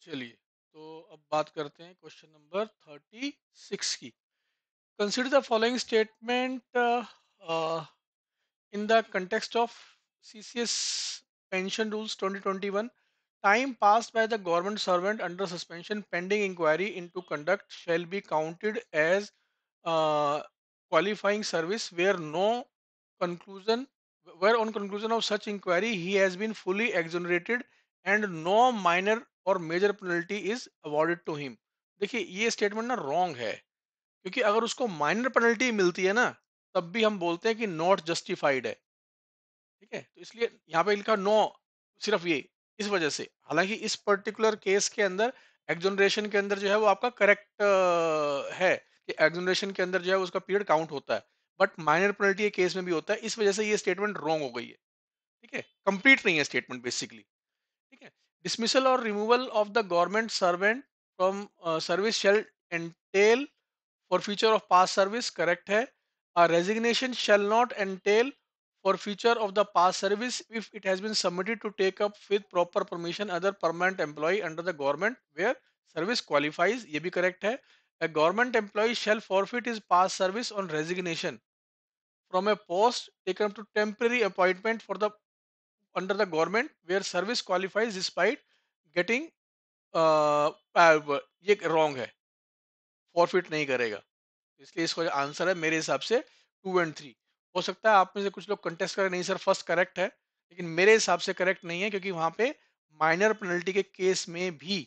चलिए तो अब बात करते हैं क्वेश्चन नंबर थर्टी सिक्स की consider the following statement in the context of C C S pension rules twenty twenty one time pass by the government servant under suspension pending inquiry into conduct shall be counted as qualifying service where no conclusion where on conclusion of such inquiry he has been fully exonerated and no minor or major penalty is awarded to him देखिए ये statement ना wrong है क्योंकि अगर उसको minor penalty मिलती है ना तब भी हम बोलते हैं कि नॉट जस्टिफाइड है ठीक है तो इसलिए यहाँ पे लिखा नो सिर्फ ये इस वजह से हालांकि इस पर्टिकुलर केस के अंदर एग्जोनरेशन के अंदर जो है वो आपका करेक्ट है कि एग्जोनरेशन के अंदर जो है उसका पीरियड काउंट होता है बट माइनर पेनल्टी केस में भी होता है इस वजह से ये स्टेटमेंट रॉन्ग हो गई है ठीक है कंप्लीट नहीं है स्टेटमेंट बेसिकली ठीक है dismissal or removal of the government servant from service shall entail forfeiture of past service correct है resignation shall not entail forfeiture of the past service if it has been submitted to take up with proper permission other permanent employee under the government where service qualifies ये भी correct है A government employee shall forfeit his past service on resignation from a post taken up to temporary appointment for the under the government where service qualifies despite getting uh, uh, ये wrong है forfeit नहीं करेगा इसलिए इसका answer है मेरे हिसाब से टू एंड थ्री हो सकता है आप में से कुछ लोग कंटेस्ट करें नहीं सर फर्स्ट करेक्ट है लेकिन मेरे हिसाब से करेक्ट नहीं है क्योंकि वहां पे माइनर पेनल्टी के केस में भी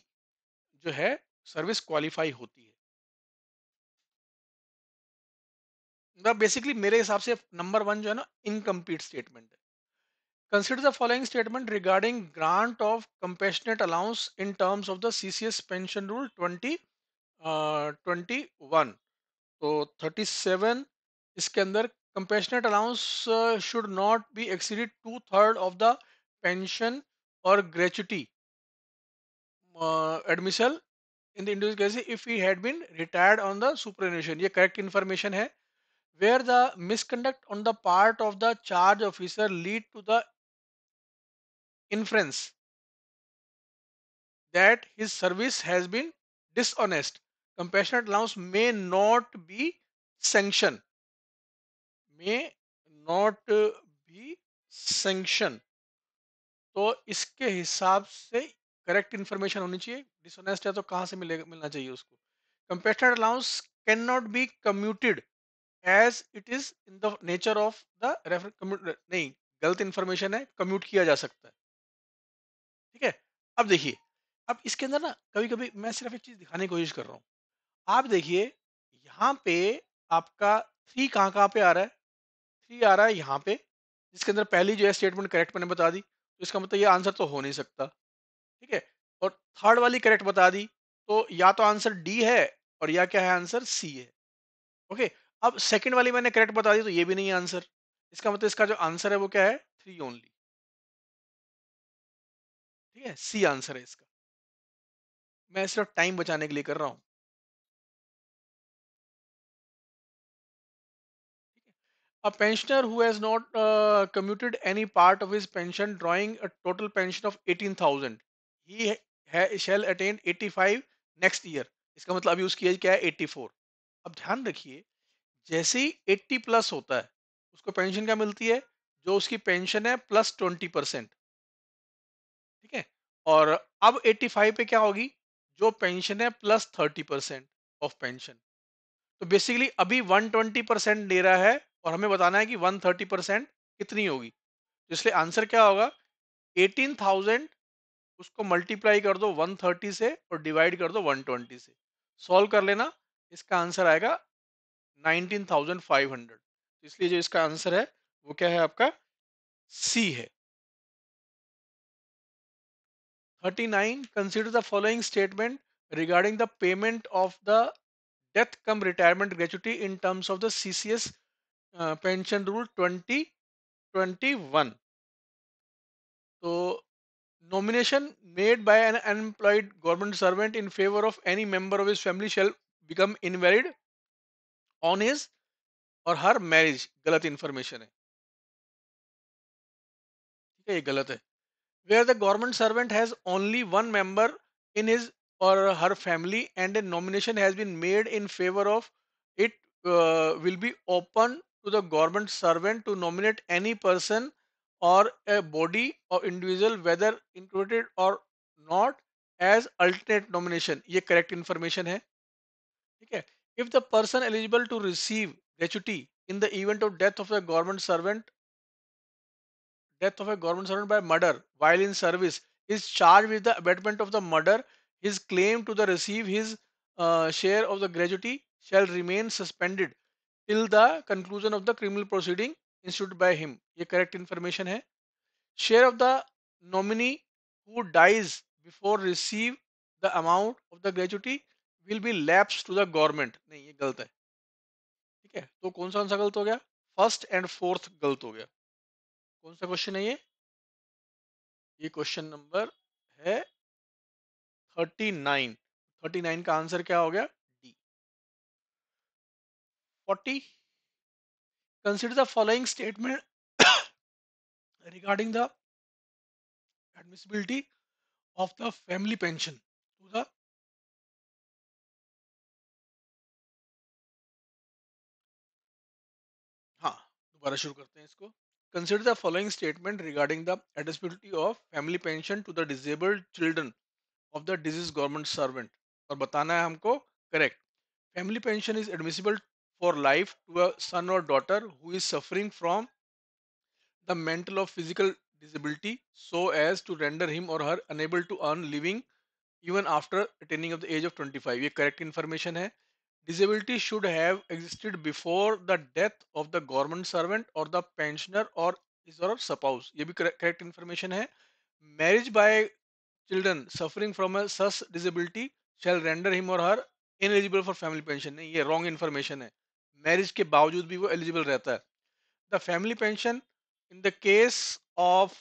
जो है सर्विस क्वालिफाई होती है बेसिकली मेरे हिसाब से नंबर वन जो है ना इनकम्प्लीट स्टेटमेंट है consider the following statement regarding grant of compassionate allowance in terms of the C C S pension rule twenty twenty one तो थर्टी सेवन इसके अंदर compassionate allowance should not be exceeded to third of the pension or gratuity admission in the individual if you had been retired on the superannuation ये correct information है where the misconduct on the part of the charge officer lead to the inference that his service has been dishonest compassionate allowance may not be sanction may not be sanction तो इसके हिसाब से correct information होनी चाहिए dishonest है तो कहाँ से मिलेगा मिलना चाहिए उसको compassionate allowance cannot be commuted as it is in the nature of the refer commute नहीं, गलत इंफॉर्मेशन है, कम्यूट किया जा सकता है। ठीक है? अब देखिए, अब इसके अंदर ना कभी-कभी मैं सिर्फ़ एक चीज़ दिखाने की कोशिश कर रहा हूँ। आप देखिए, यहाँ पे आपका थ्री कहाँ-कहाँ पे आ रहा है? थ्री आ रहा है यहाँ पे, जिसके अंदर पहली जो है स्टेटमेंट करेक्ट मैंने बता दी, तो इसका मतलब ये आंसर तो हो नहीं सकता। ठीक है? और थर्ड वाली करेक्ट बता दी, तो या तो आंसर डी है और या क्या है आंसर सी है। ओके? अब सेकंड वाली मैंने करेक्ट बता दी तो ये भी नहीं आंसर इसका मतलब इसका जो आंसर है वो क्या है थ्री ओनली ठीक है सी आंसर है इसका मैं सिर्फ टाइम बचाने के लिए कर रहा हूं A pensioner who has not uh, commuted any part of his pension, drawing a total pension of 18,000, he ha shall attain 85 next year. इसका मतलब अभी उसकी एज क्या है 84. अब ध्यान रखिए जैसे ही एट्टी प्लस होता है उसको पेंशन क्या मिलती है जो उसकी पेंशन है प्लस ट्वेंटी परसेंट ठीक है और अब एट्टी फाइव पे क्या होगी जो पेंशन है plus thirty percent of pension तो बेसिकली अभी ट्वेंटी परसेंट दे रहा है और हमें बताना है कि वन थर्टी परसेंट कितनी होगी तो इसलिए आंसर क्या होगा एटीन थाउजेंड उसको मल्टीप्लाई कर दो वन थर्टी से और डिवाइड कर दो वन ट्वेंटी से सॉल्व कर लेना इसका आंसर आएगा नाइनटीन थाउजेंड फाइव हंड्रेड तो इसलिए जो इसका आंसर है वो क्या है आपका सी है thirty nine consider the following statement regarding the payment of the death cum retirement gratuity in terms of the CCS pension rule twenty twenty one तो nomination made by an unemployed government servant in favor of any member of his family shall become invalid on his or her marriage गलत information है ठीक है ये गलत है where the government servant has only one member in his or her family and a nomination has been made in favour of it will be open to the government servant to nominate any person or a body or individual whether included or not as alternate nomination ये correct information है If the person eligible to receive gratuity in the event of death of a government servant, death of a government servant by murder while in service is charged with the abatement of the murder, his claim to the receive his uh, share of the gratuity shall remain suspended till the conclusion of the criminal proceeding instituted by him. ये correct information है. Share of the nominee who dies before receive the amount of the gratuity will be lapse to the government नहीं ये गलत है ठीक है तो कौन सा आंसर गलत हो गया फर्स्ट एंड फोर्थ गलत हो गया कौन सा क्वेश्चन है ये ये क्वेश्चन नंबर है थर्टी नाइन थर्टी नाइन का आंसर क्या हो गया D forty consider the following statement regarding the admissibility of the family pension दोबारा शुरू करते हैं इसको consider the following statement regarding the eligibility of family pension to the disabled children of the deceased government servant और बताना है हमको correct family pension is admissible for life to a son or daughter who is suffering from the mental or physical disability so as to render him or her unable to earn living even after attaining of the age of 25 ये correct information है disability should have existed before the death of the government servant or the pensioner or his or her spouse ये भी correct information है marriage by children suffering from such disability shall render him or her ineligible for family pension नहीं ये wrong information है marriage के बावजूद भी वो एलिजिबल रहता है the family pension in the case of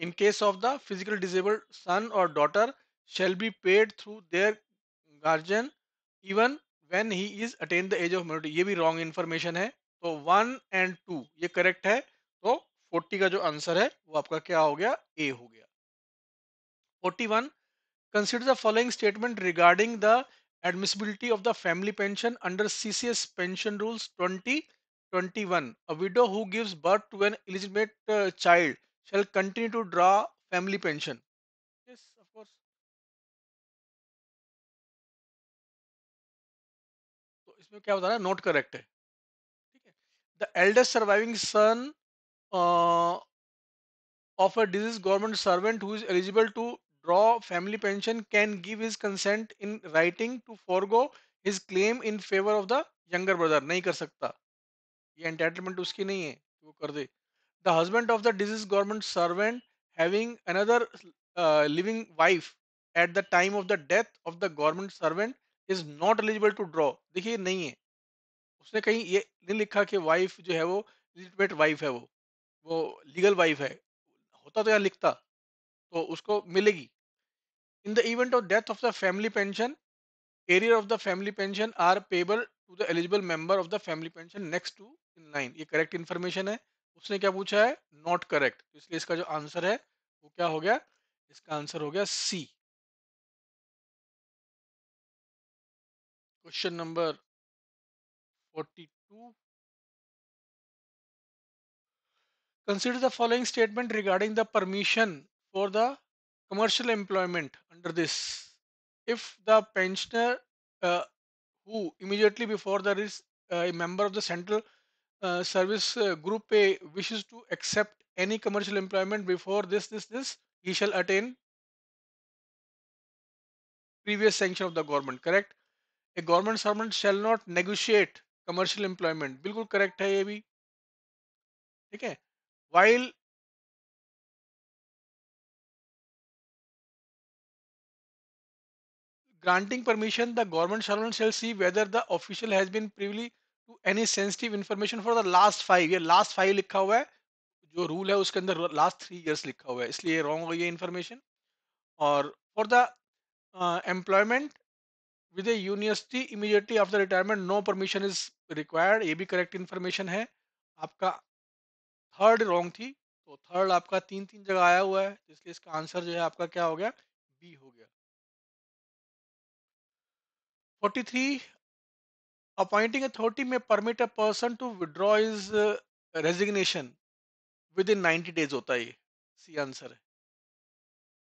in case of the physical disabled son or daughter shall be paid through their guardian even when he is attend the age of majority ये भी wrong information है तो one and two ये correct है तो forty का जो answer है वो आपका क्या हो गया ए हो गया forty one consider the following statement regarding the admissibility of the family pension under C C S pension rules twenty twenty one a widow who gives birth to an illegitimate child shall continue to draw family pension इसमें क्या बता रहा है note correct है ठीक है the eldest surviving son of a deceased government servant who is eligible to draw family pension can give his consent in writing to forgo his claim in favour of the younger brother नहीं कर सकता ये entitlement उसकी नहीं है वो कर दे the husband of the deceased government servant having another living wife at the time of the death of the government servant is not eligible to draw देखिए नहीं है उसने कहीं ये नहीं लिखा कि वाइफ जो है वो लिजिटमेट वाइफ है वो वो लीगल वाइफ है होता तो यहाँ लिखता तो उसको मिलेगी in the event of death of the family pension arrear of the family pension are payable to the eligible member of the family pension next to in line ये करेक्ट इन्फॉर्मेशन है उसने क्या पूछा है नॉट करेक्ट तो इसलिए इसका जो आंसर है वो क्या हो गया इसका आंसर हो गया C Question number 42. Consider the following statement regarding the permission for the commercial employment under this. If the pensioner uh, who immediately before there is uh, a member of the central uh, service uh, group A wishes to accept any commercial employment before this, this, this, he shall attain previous sanction of the government, correct? A government servant shall not negotiate commercial employment बिल्कुल correct है ये भी ठीक है while granting permission the government servant shall see whether the official has been privy to any sensitive information for the last five ये last five लिखा हुआ है जो रूल है उसके अंदर लास्ट थ्री इयर्स लिखा हुआ है इसलिए रॉन्ग हुई है इन्फॉर्मेशन और for the employment with a university immediately after retirement no permission is required ये भी करेक्ट इन्फॉर्मेशन है आपका थर्ड रॉन्ग थी तो थर्ड आपका तीन तीन जगह आया हुआ है इसलिए इसका आंसर जो है आपका क्या हो गया बी हो गया 43 अपॉइंटिंग अथॉरिटी में permit a person to withdraw his resignation within 90 days होता है ये सी आंसर है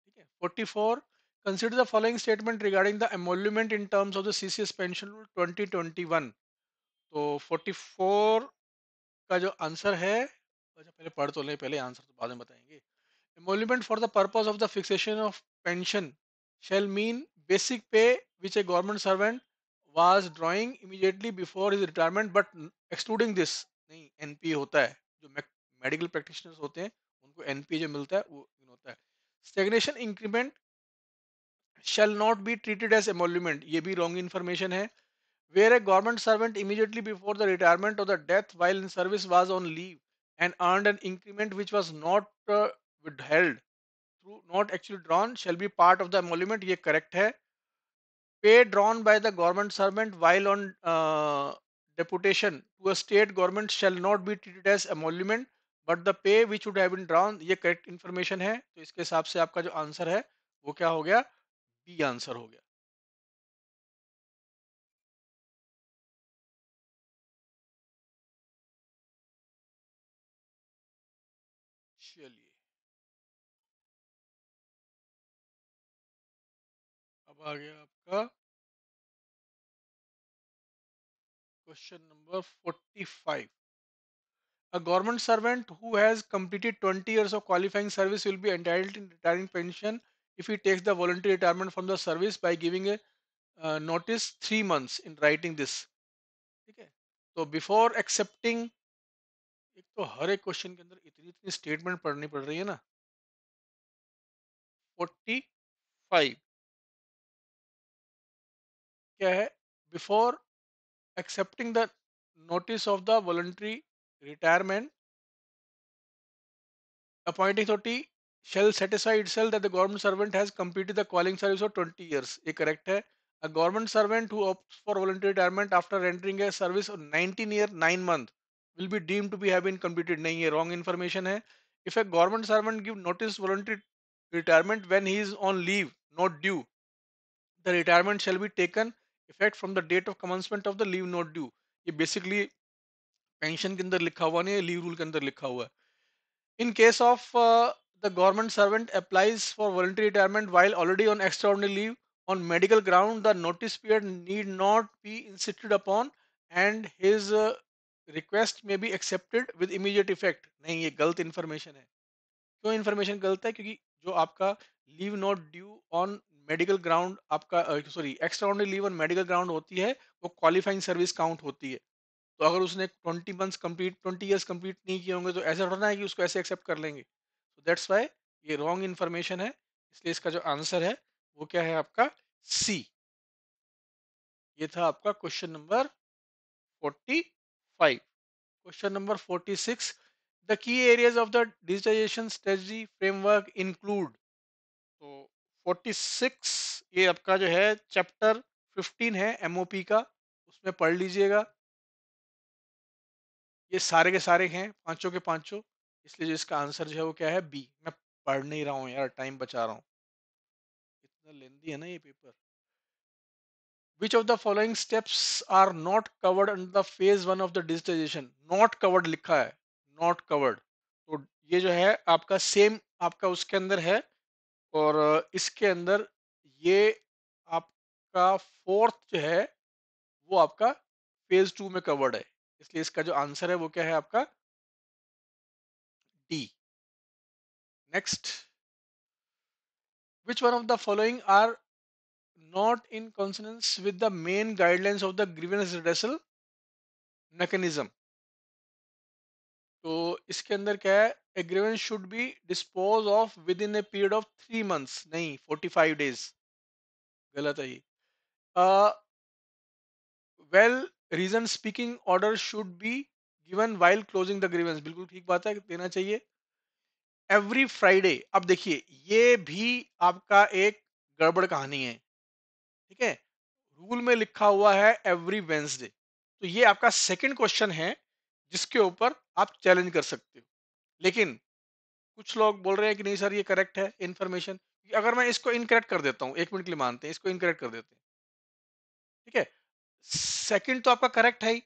ठीक है 44 Consider the following statement regarding the emolument in terms of the CCS pension rule 2021. so 44 ka jo answer hai acha pehle padh to le pehle answer तो baad mein batayenge emolument for the purpose of the fixation of pension shall mean basic pay which a government servant was drawing immediately before his retirement but excluding this nahi np hota hai jo medical practitioners hote hain unko np jo milta hai wo होता है stagnation increment shall not be treated as emolument ये भी wrong information है where a government servant immediately before the retirement of the death while in service was on leave and earn an increment which was not withheld through not actually drawn shall be part of the emolument ये correct है pay drawn by the government servant while on deputation to a state government shell not be treated as emolument but the pay which would have been drawn ये correct information है तो इसके हिसाब से आपका जो आंसर है वो क्या हो गया बी आंसर हो गया चलिए अब आ गया आपका question number 45 a government servant who has completed 20 years of qualifying service will be entitled to retiring pension if he takes the voluntary retirement from the service by giving a uh, notice three months in writing this okay so before accepting एक तो हर एक question के अंदर इतनी इतनी statement पढ़नी पड़ रही है ना फोर्टी फाइव क्या है before accepting the notice of the voluntary retirement appointing authority shall satisfy itself that the government servant has completed the calling service for 20 years. ये correct है. A government servant who opts for voluntary retirement after entering a service of 19 year 9 month will be deemed to be having completed नहीं है wrong information है. If a government servant give notice voluntary retirement when he is on leave not due, the retirement shall be taken effect from the date of commencement of the leave not due. ये basically pension के अंदर लिखा हुआ नहीं है, leave rule के अंदर लिखा हुआ है. In case of uh, the government servant applies for voluntary retirement while already on extraordinary leave on medical ground, the notice period need not be insisted upon and his uh, request may be accepted with immediate effect. nahi ye galat information hai है information galat hai kyunki jo aapka leave not due on medical ground aapka uh, sorry extraordinary leave on medical ground hoti hai wo qualifying service count hoti hai तो अगर उसने 20 months complete 20 years complete नहीं किए होंगे तो ऐसा होना है कि उसको ऐसे एक्सेप्ट कर लेंगे सो दैट्स वाई ये रॉन्ग इन्फॉर्मेशन है इसलिए इसका जो आंसर है वो क्या है आपका सी ये था आपका question number 45 question number 46 the key areas of the digitization strategy framework include तो 46 ये आपका जो है चैप्टर 15 है एमओपी का उसमें पढ़ लीजिएगा ये सारे के सारे हैं पांचों के पांचों इसलिए इसका आंसर जो है वो क्या है बी मैं पढ़ नहीं रहा हूँ यार टाइम बचा रहा हूँ इतना लेंदी है ना ये paper which of the following steps are not covered under the phase one of the digitization not covered लिखा है नॉट कवर्ड तो ये जो है आपका सेम आपका उसके अंदर है और इसके अंदर ये आपका फोर्थ जो है वो आपका फेज टू में कवर्ड है इसलिए इसका जो आंसर है वो क्या है आपका D. Next, which one of the following are not in consonance with the main guidelines of the grievance redressal mechanism? तो इसके अंदर क्या है a grievance should be dispose of within a period of three months नहीं forty five days गलत है ये well reason speaking order should be given while closing the grievance बिल्कुल ठीक बात है देना चाहिए एवरी फ्राइडे अब देखिए ये भी आपका एक गड़बड़ कहानी है ठीक है रूल में लिखा हुआ है एवरी वेंसडे तो ये आपका सेकंड क्वेश्चन है जिसके ऊपर आप चैलेंज कर सकते हो लेकिन कुछ लोग बोल रहे हैं कि नहीं सर ये करेक्ट है इन्फॉर्मेशन अगर मैं इसको इनकरेक्ट कर देता हूँ एक मिनट के लिए मानते हैं इसको इनकरेक्ट कर देते हैं ठीक है सेकंड तो आपका करेक्ट है ही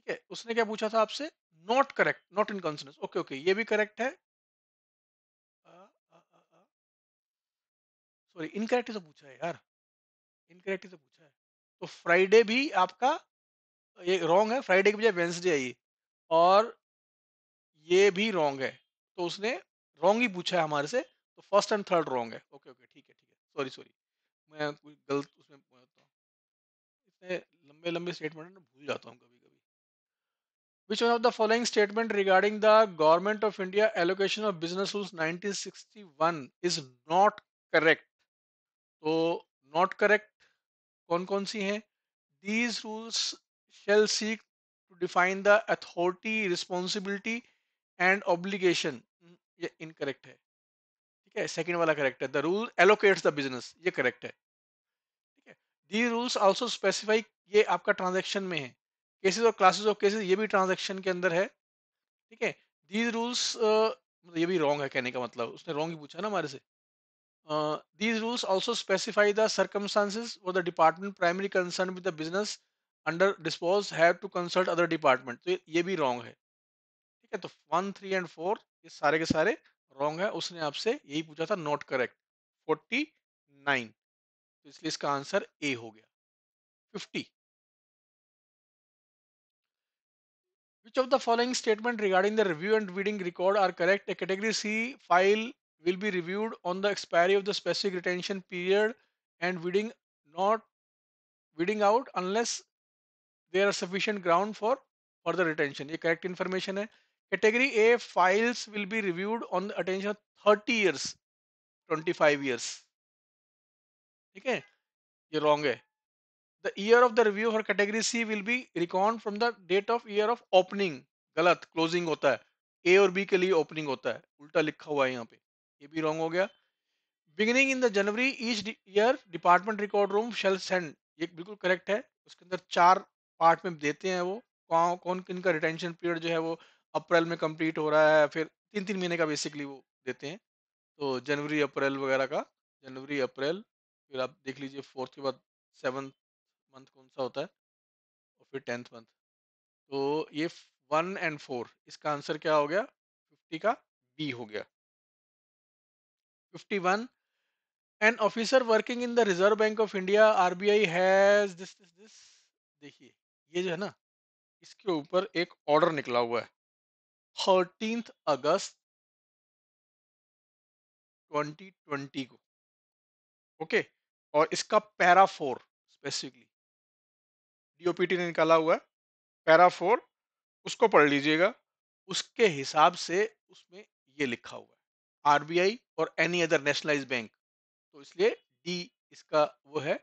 ठीक है उसने क्या पूछा था आपसे not correct not in consonance okay okay ये भी करेक्ट है सॉरी इनकरेक्ट तो पूछा है यार इनकरेक्ट तो पूछा है तो फ्राइडे भी आपका ये रॉन्ग है फ्राइडे की बजाय वेंसडे आई और ये भी रॉन्ग है तो उसने रॉन्ग ही पूछा है हमारे से तो फर्स्ट एंड थर्ड रॉन्ग है ओके ओके ठीक है ठीक है सॉरी सॉरी मैं कोई गलत उसमें इतने लंबे लंबे स्टेटमेंट भूल जाता हूँ कभी Which one of the following statement regarding the Government of India allocation of business rules 1961 is not correct? so not correct kon kon si hain These rules shall seek to define the authority, responsibility and obligation. ye incorrect hai theek hai second wala correct hai the rule allocates the business ye correct hai theek hai these rules also specify ye aapka transaction mein hai cases और classes of cases ये भी transaction के अंदर है ठीक है these rules मतलब ये भी रॉन्ग है कहने का मतलब उसने रॉन्ग ही पूछा ना हमारे से these rules also specify the circumstances और the department primary concern with the business under dispose have to consult other department तो ये भी रॉन्ग है ठीक है तो वन थ्री एंड फोर ये सारे के सारे रॉन्ग है उसने आपसे यही पूछा था नॉट करेक्ट फोर्टी नाइन तो इसलिए इसका आंसर ए हो गया fifty Which of the following statement regarding the review and reading record are correct? A category C file will be reviewed on the expiry of the specific retention period and reading not reading out unless there are sufficient ground for further retention. A correct information है. Category A files will be reviewed on the attention of 30 years, 25 years. Okay, you're wrong the year of the review for category C will be reckoned from the date of year of opening गलत closing होता है ए और B के लिए opening होता है उल्टा लिखा हुआ है यहाँ पे ये भी रॉन्ग हो गया beginning in the January each year department record room shall send ये बिल्कुल करेक्ट है उसके अंदर चार पार्ट में देते हैं वो कौन कौन किन का रिटेंशन पीरियड जो है वो अप्रैल में कंप्लीट हो रहा है फिर तीन तीन महीने का बेसिकली वो देते हैं तो जनवरी अप्रैल वगैरह का जनवरी अप्रैल फिर आप देख लीजिए फोर्थ के बाद सेवन मंथ कौन सा होता है और फिर टेंथ मंथ तो ये वन एंड फोर इसका आंसर क्या हो गया फिफ्टी का बी हो गया fifty one an officer working in the Reserve Bank of India RBI has this this this देखिए ये जो है ना इसके ऊपर एक ऑर्डर निकला हुआ है थर्टीन अगस्त 2020 को ओके okay? और इसका पैरा फोर स्पेसिफिकली डीओपीटी ने निकाला हुआ है पैरा फोर उसको पढ़ लीजिएगा उसके हिसाब से उसमें ये लिखा हुआ है आरबीआई और एनी अदर नेशनलाइज बैंक तो इसलिए डी इसका वो है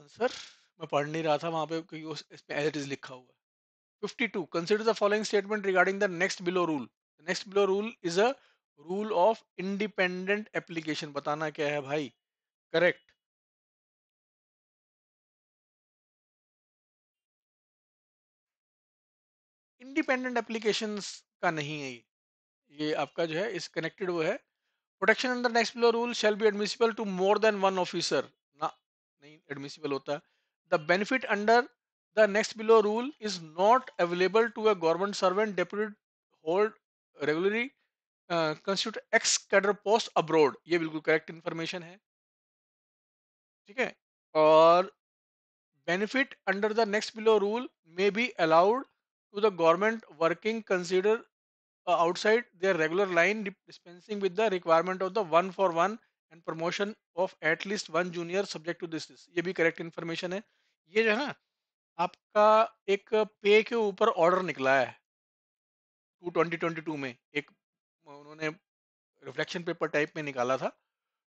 आंसर मैं पढ़ नहीं रहा था वहां पे क्योंकि इसमें एज इट इज लिखा हुआ है fifty two consider the following statement regarding the next below rule next below rule is a rule of independent application बताना क्या है भाई करेक्ट इंडिपेंडेंट एप्लीकेशन का नहीं है ये ये आपका जो है इस कनेक्टेड वो है protection under next below rule shall be admissible to more than one officer ना नहीं एडमिसिबल होता the benefit under the next below rule is not available to a government servant depute hold regularly constitute ex cadre post abroad ये बिल्कुल correct information है ठीक है और benefit under the next below rule may be allowed to the government working consider uh, outside their regular line dispensing with the requirement of the one for one and promotion of at least one junior subject to this ये भी correct information है ये जो है ना आपका एक पे के ऊपर ऑर्डर निकला है टू ट्वेंटी ट्वेंटी टू में एक उन्होंने रिफ्लेक्शन पेपर टाइप में निकाला था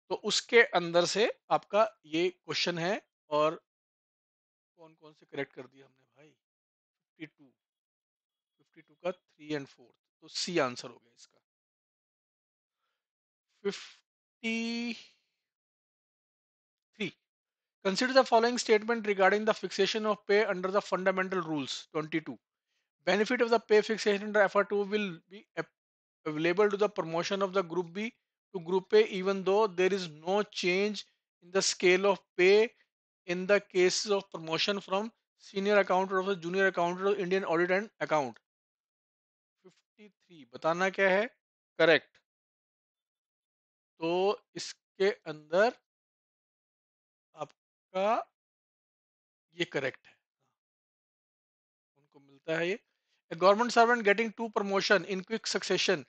तो उसके अंदर से आपका ये क्वेश्चन है और कौन कौन से करेक्ट कर दिया हमने भाई फिफ्टी टू फिफ्टी टू का थ्री एंड फोर्थ तो सी आंसर हो गया इसका fifty Consider the following statement regarding the fixation of pay under the fundamental rules 22. Benefit of the pay fixation under FR2 will be available to the promotion of the group B to group A even though there is no change in the scale of pay in the cases of promotion from senior accountant of the junior accountant of Indian audit and account. Three बताना क्या है correct तो इसके अंदर आपका ये correct है उनको मिलता है ये government servant getting two promotion in quick succession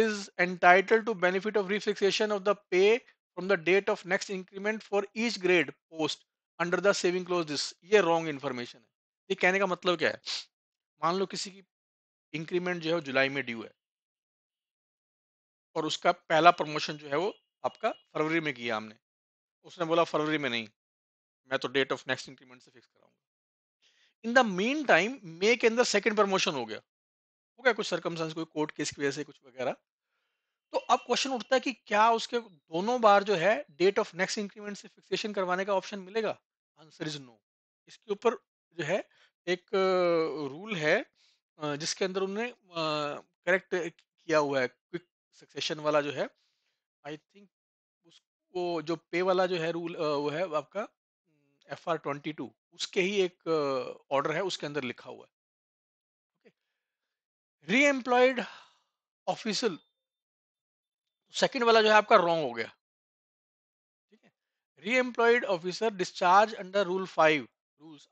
is entitle to benefit of refixation of the pay from the date of next increment for each grade post under the saving clause this ये wrong information है ये कहने का मतलब क्या है मान लो किसी की इंक्रीमेंट जो है जुलाई में ड्यू है और उसका पहला प्रमोशन जो है वो आपका फरवरी में किया हमने उसने बोला फरवरी में नहीं मैं तो डेट ऑफ नेक्स्ट इंक्रीमेंट से फिक्स कराऊंगा इन द मेन टाइम मे के अंदर सेकंड प्रमोशन हो गया हो गया कुछ सरकमस्टेंस कोई कोर्ट केस की वजह से कुछ वगैरह तो अब क्वेश्चन उठता है कि क्या उसके दोनों बार जो है डेट ऑफ नेक्स्ट इंक्रीमेंट से फिक्सेशन करवाने का ऑप्शन मिलेगा आंसर इज नो इसके ऊपर जो है एक रूल है जिसके अंदर उन्होंने करेक्ट किया हुआ है क्विक सक्सेशन वाला जो है आई थिंक उसको जो पे वाला जो है रूल वो है आपका एफ आर ट्वेंटी टू उसके ही एक ऑर्डर है उसके अंदर लिखा हुआ है री एम्प्लॉयड ऑफिसल सेकेंड वाला जो है आपका रॉन्ग हो गया ठीक है reemployed officer discharge under rule five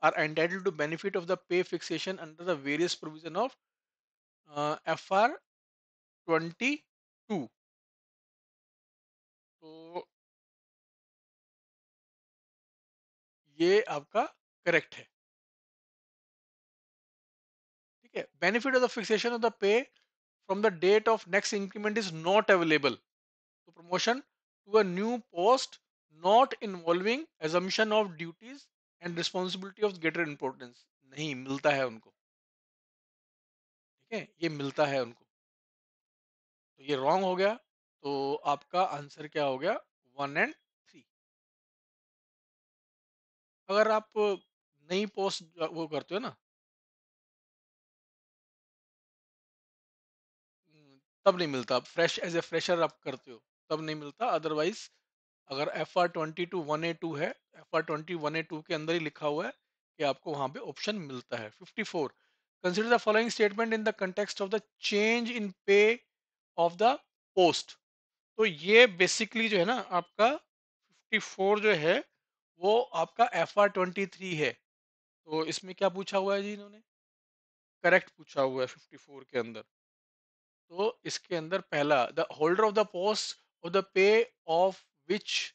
are entitled to benefit of the pay fixation under the various provision of uh, FR 22. तो ये आपका करेक्ट है ठीक है benefit of the fixation of the pay from the date of next increment is not available promotion to a new post not involving assumption of duties and responsibility of greater importance नहीं मिलता है उनको ठीक है ये मिलता है उनको तो ये रॉन्ग हो गया तो आपका आंसर क्या हो गया वन एंड थ्री अगर आप नई पोस्ट वो करते हो ना हम्म, तब नहीं मिलता फ्रेश एज ए फ्रेशर आप करते हो तब नहीं मिलता अदरवाइज अगर F R twenty two one A two है F R twenty one A two के अंदर ही लिखा हुआ है कि आपको वहाँ पे ऑप्शन मिलता है fifty four consider the following statement in the context of the change in pay of the post तो ये बेसिकली जो है ना आपका फिफ्टी फोर जो है वो आपका एफ आर ट्वेंटी थ्री है तो इसमें क्या पूछा हुआ है जी इन्होंने करेक्ट पूछा हुआ है फिफ्टी फोर के अंदर तो इसके अंदर पहला the holder of the post of the pay of which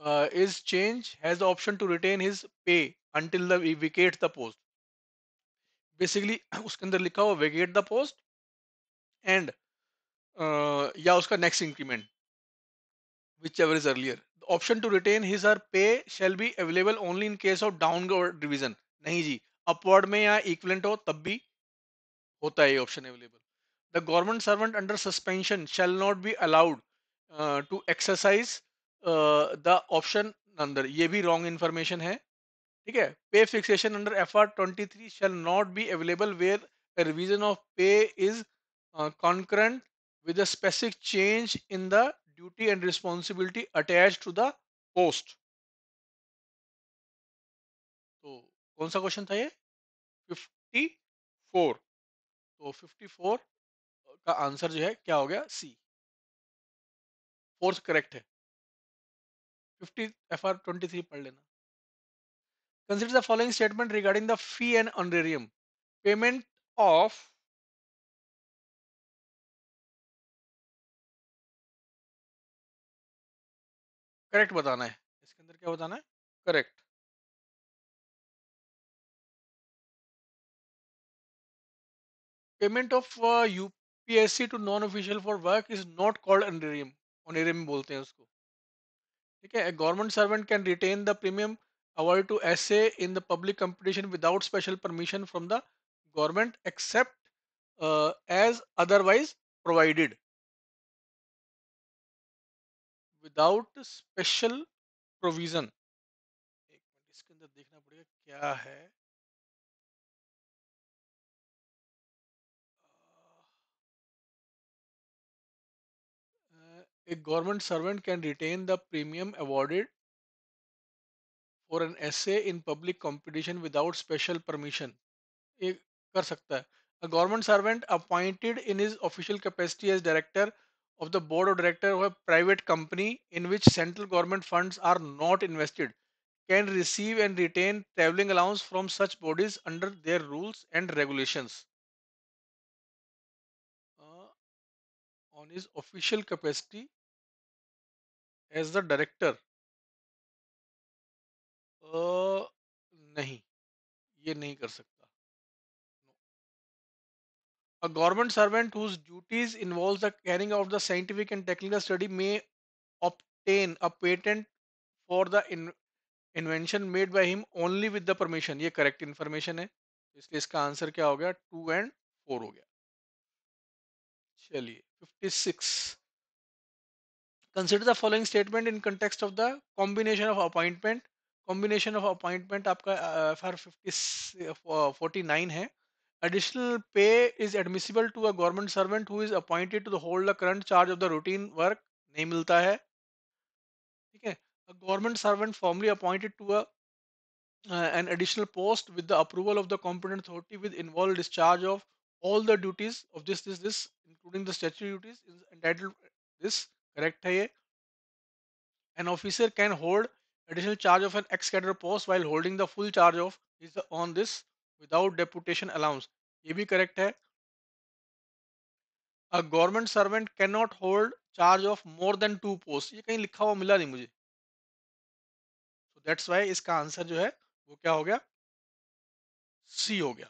uh, is changed has the option to retain his pay until the vacate the post basically uske andar likha hua vacate the post and uh, ya uska next increment whichever is earlier the option to retain his or pay shall be available only in case of downward revision nahi ji upward mein ya equivalent ho tab bhi hota hai option available the government servant under suspension shall not be allowed uh, to exercise the option अंदर ये भी wrong information है ठीक है pay fixation under F R twenty three shall not be available where revision of pay is concurrent with a specific change in the duty and responsibility attached to the तो कौन सा question था ये fifty four तो fifty four का answer जो है क्या हो गया सी फोर्थ करेक्ट है फिफ्टी एफ आर ट्वेंटी पढ़ लेना consider the following statement regarding the fee and honorarium payment of correct बताना है इसके अंदर क्या बताना है correct payment of UPSC to non official for work is not called honorarium honorarium बोलते हैं उसको ठीक है government servant can retain the premium award to S A in the public competition without special permission from the government except as otherwise provided without special provision एक minute इसके अंदर देखना पड़ेगा क्या है A government servant can retain the premium awarded for an essay in public competition without special permission. ये कर सकता है A government servant appointed in his official capacity as director of the board of director of a private company in which central government funds are not invested can receive and retain traveling allowance from such bodies under their rules and regulations. on his official capacity as the director uh, नहीं ये नहीं कर सकता A government servant whose duties involves the carrying out the scientific and technical study may obtain a patent for the in, invention made by him only with the permission. ये correct information है इसलिए इसका answer क्या हो गया two and four हो गया चलिए 56 consider the following statement in context of the combination of appointment combination of appointment aapka uh, for 50 uh, 49 hai additional pay is admissible to a government servant who is appointed to the hold the current charge of the routine work nahi milta hai theek hai a government servant formally appointed to a uh, an additional post with the approval of the competent authority with involved discharge of all the duties of this this this including the statutory duties is entitled this correct hai ye an officer can hold additional charge of an ex cadre post while holding the full charge of his on this without deputation allowance ye bhi correct hai a government servant cannot hold charge of more than two posts ये कहीं लिखा हुआ मिला नहीं मुझे so that's why इसका answer जो है वो क्या हो गया सी हो गया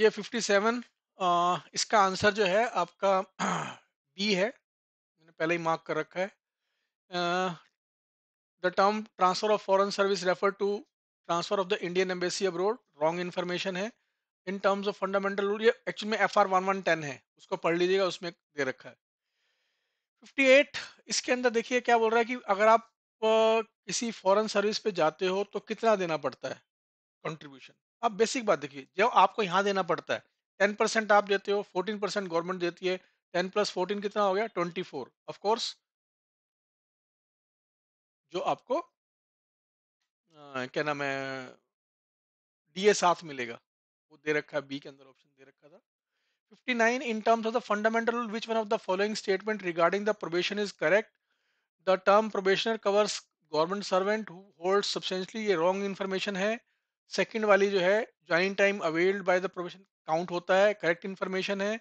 ये 57 आ, इसका आंसर जो है आपका बी है मैंने पहले ही मार्क कर रखा है the term transfer of foreign service refer to transfer of the Indian embassy abroad wrong information है in terms of fundamental rule ये एक्चुअली में F R one one ten है उसको पढ़ लीजिएगा उसमें दे रखा है 58 इसके अंदर देखिए क्या बोल रहा है कि अगर आप किसी फॉरेन सर्विस पे जाते हो तो कितना देना पड़ता है कंट्रीब्यूशन अब बेसिक बात देखिए जब आपको यहाँ देना पड़ता है टेन परसेंट आप देते हो फोर्टीन परसेंट गवर्नमेंट देती है टेन प्लस फोर्टीन कितना हो गया ट्वेंटी फोर ऑफकोर्स जो आपको क्या नाम है डीए साथ मिलेगा वो दे रखा है बी के अंदर ऑप्शन दे रखा था 59 in terms of the fundamental which one of the following statement regarding the probation is correct the term probationer covers government servant hold substantially ये रॉन्ग इन्फॉर्मेशन है सेकंड वाली जो है join time availed by the probation count होता है correct information है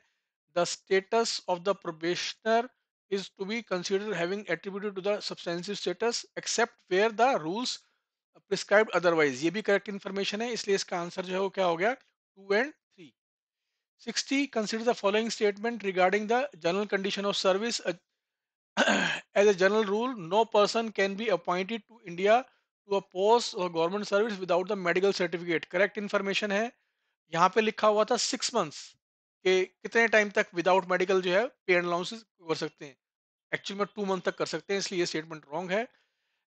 the status of the probationer is to be consider having attributed to the substantive status except where the rules prescribe otherwise ये भी correct information है इसलिए इसका answer जो है वो क्या हो गया two and three sixty consider the following statement regarding the general condition of service as a general rule no person can be appointed to India to a post government service without the medical certificate correct information है यहाँ पे लिखा हुआ था six months के कितने time तक without medical जो है पे एंड अलाउंसेज कर सकते हैं एक्चुअल में टू मंथ तक कर सकते हैं इसलिए ये स्टेटमेंट रॉन्ग है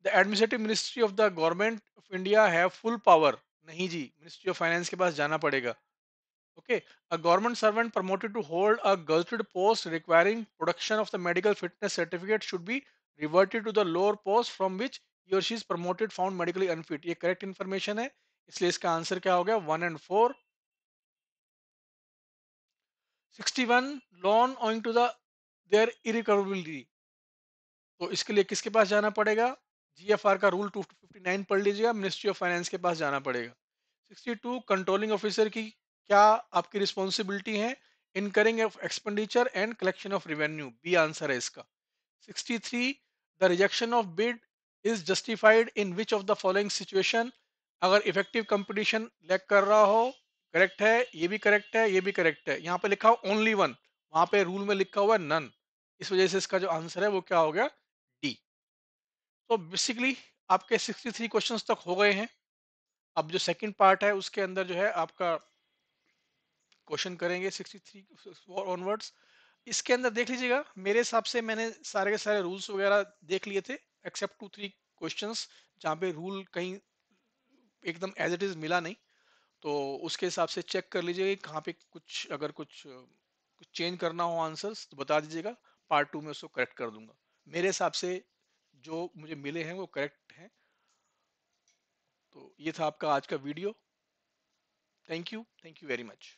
the administrative ministry of the government of India है फुल पावर नहीं जी मिनिस्ट्री ऑफ फाइनेंस के पास जाना पड़ेगा okay a government servant promoted to hold a gazetted post requiring production of the medical fitness certificate should be reverted to the lower post from which he और she is promoted found medically unfit ये correct information है इसलिए इसका answer क्या हो गया one and four sixty one owing owing to their irrecoverability तो इसके लिए किसके पास जाना पड़ेगा जीएफआर का रूल टू फिफ्टी नाइन पढ़ लीजिएगा मिनिस्ट्री ऑफ फाइनेंस के पास जाना पड़ेगा सिक्सटी टू कंट्रोलिंग ऑफिसर की क्या आपकी रिस्पॉन्सिबिलिटी है incurring of expenditure and collection of revenue B answer है इसका sixty three the rejection of bid is justified in which of the following situation अगर इफेक्टिव कंपटीशन लैक कर रहा हो करेक्ट है ये भी करेक्ट है ये भी करेक्ट है यहाँ पे लिखा हो ओनली वन वहां पे रूल में लिखा हुआ है नन इस वजह से इसका जो आंसर है वो क्या हो गया डी तो बेसिकली आपके 63 क्वेश्चन तक हो गए हैं अब जो सेकेंड पार्ट है उसके अंदर जो है आपका क्वेश्चन करेंगे 63 ऑनवर्ड्स इसके अंदर देख लीजिएगा मेरे हिसाब से मैंने सारे के सारे रूल्स वगैरह देख लिए थे एक्सेप्ट टू थ्री क्वेश्चन जहाँ पे रूल कहीं एकदम एज इट इज़ मिला नहीं तो उसके हिसाब से चेक कर लीजिए कहाँ पे कुछ अगर कुछ कुछ चेंज करना हो आंसर्स तो बता दीजिएगा पार्ट टू में उसको करेक्ट कर दूंगा मेरे हिसाब से जो मुझे मिले हैं वो करेक्ट हैं तो ये था आपका आज का video thank you thank you very much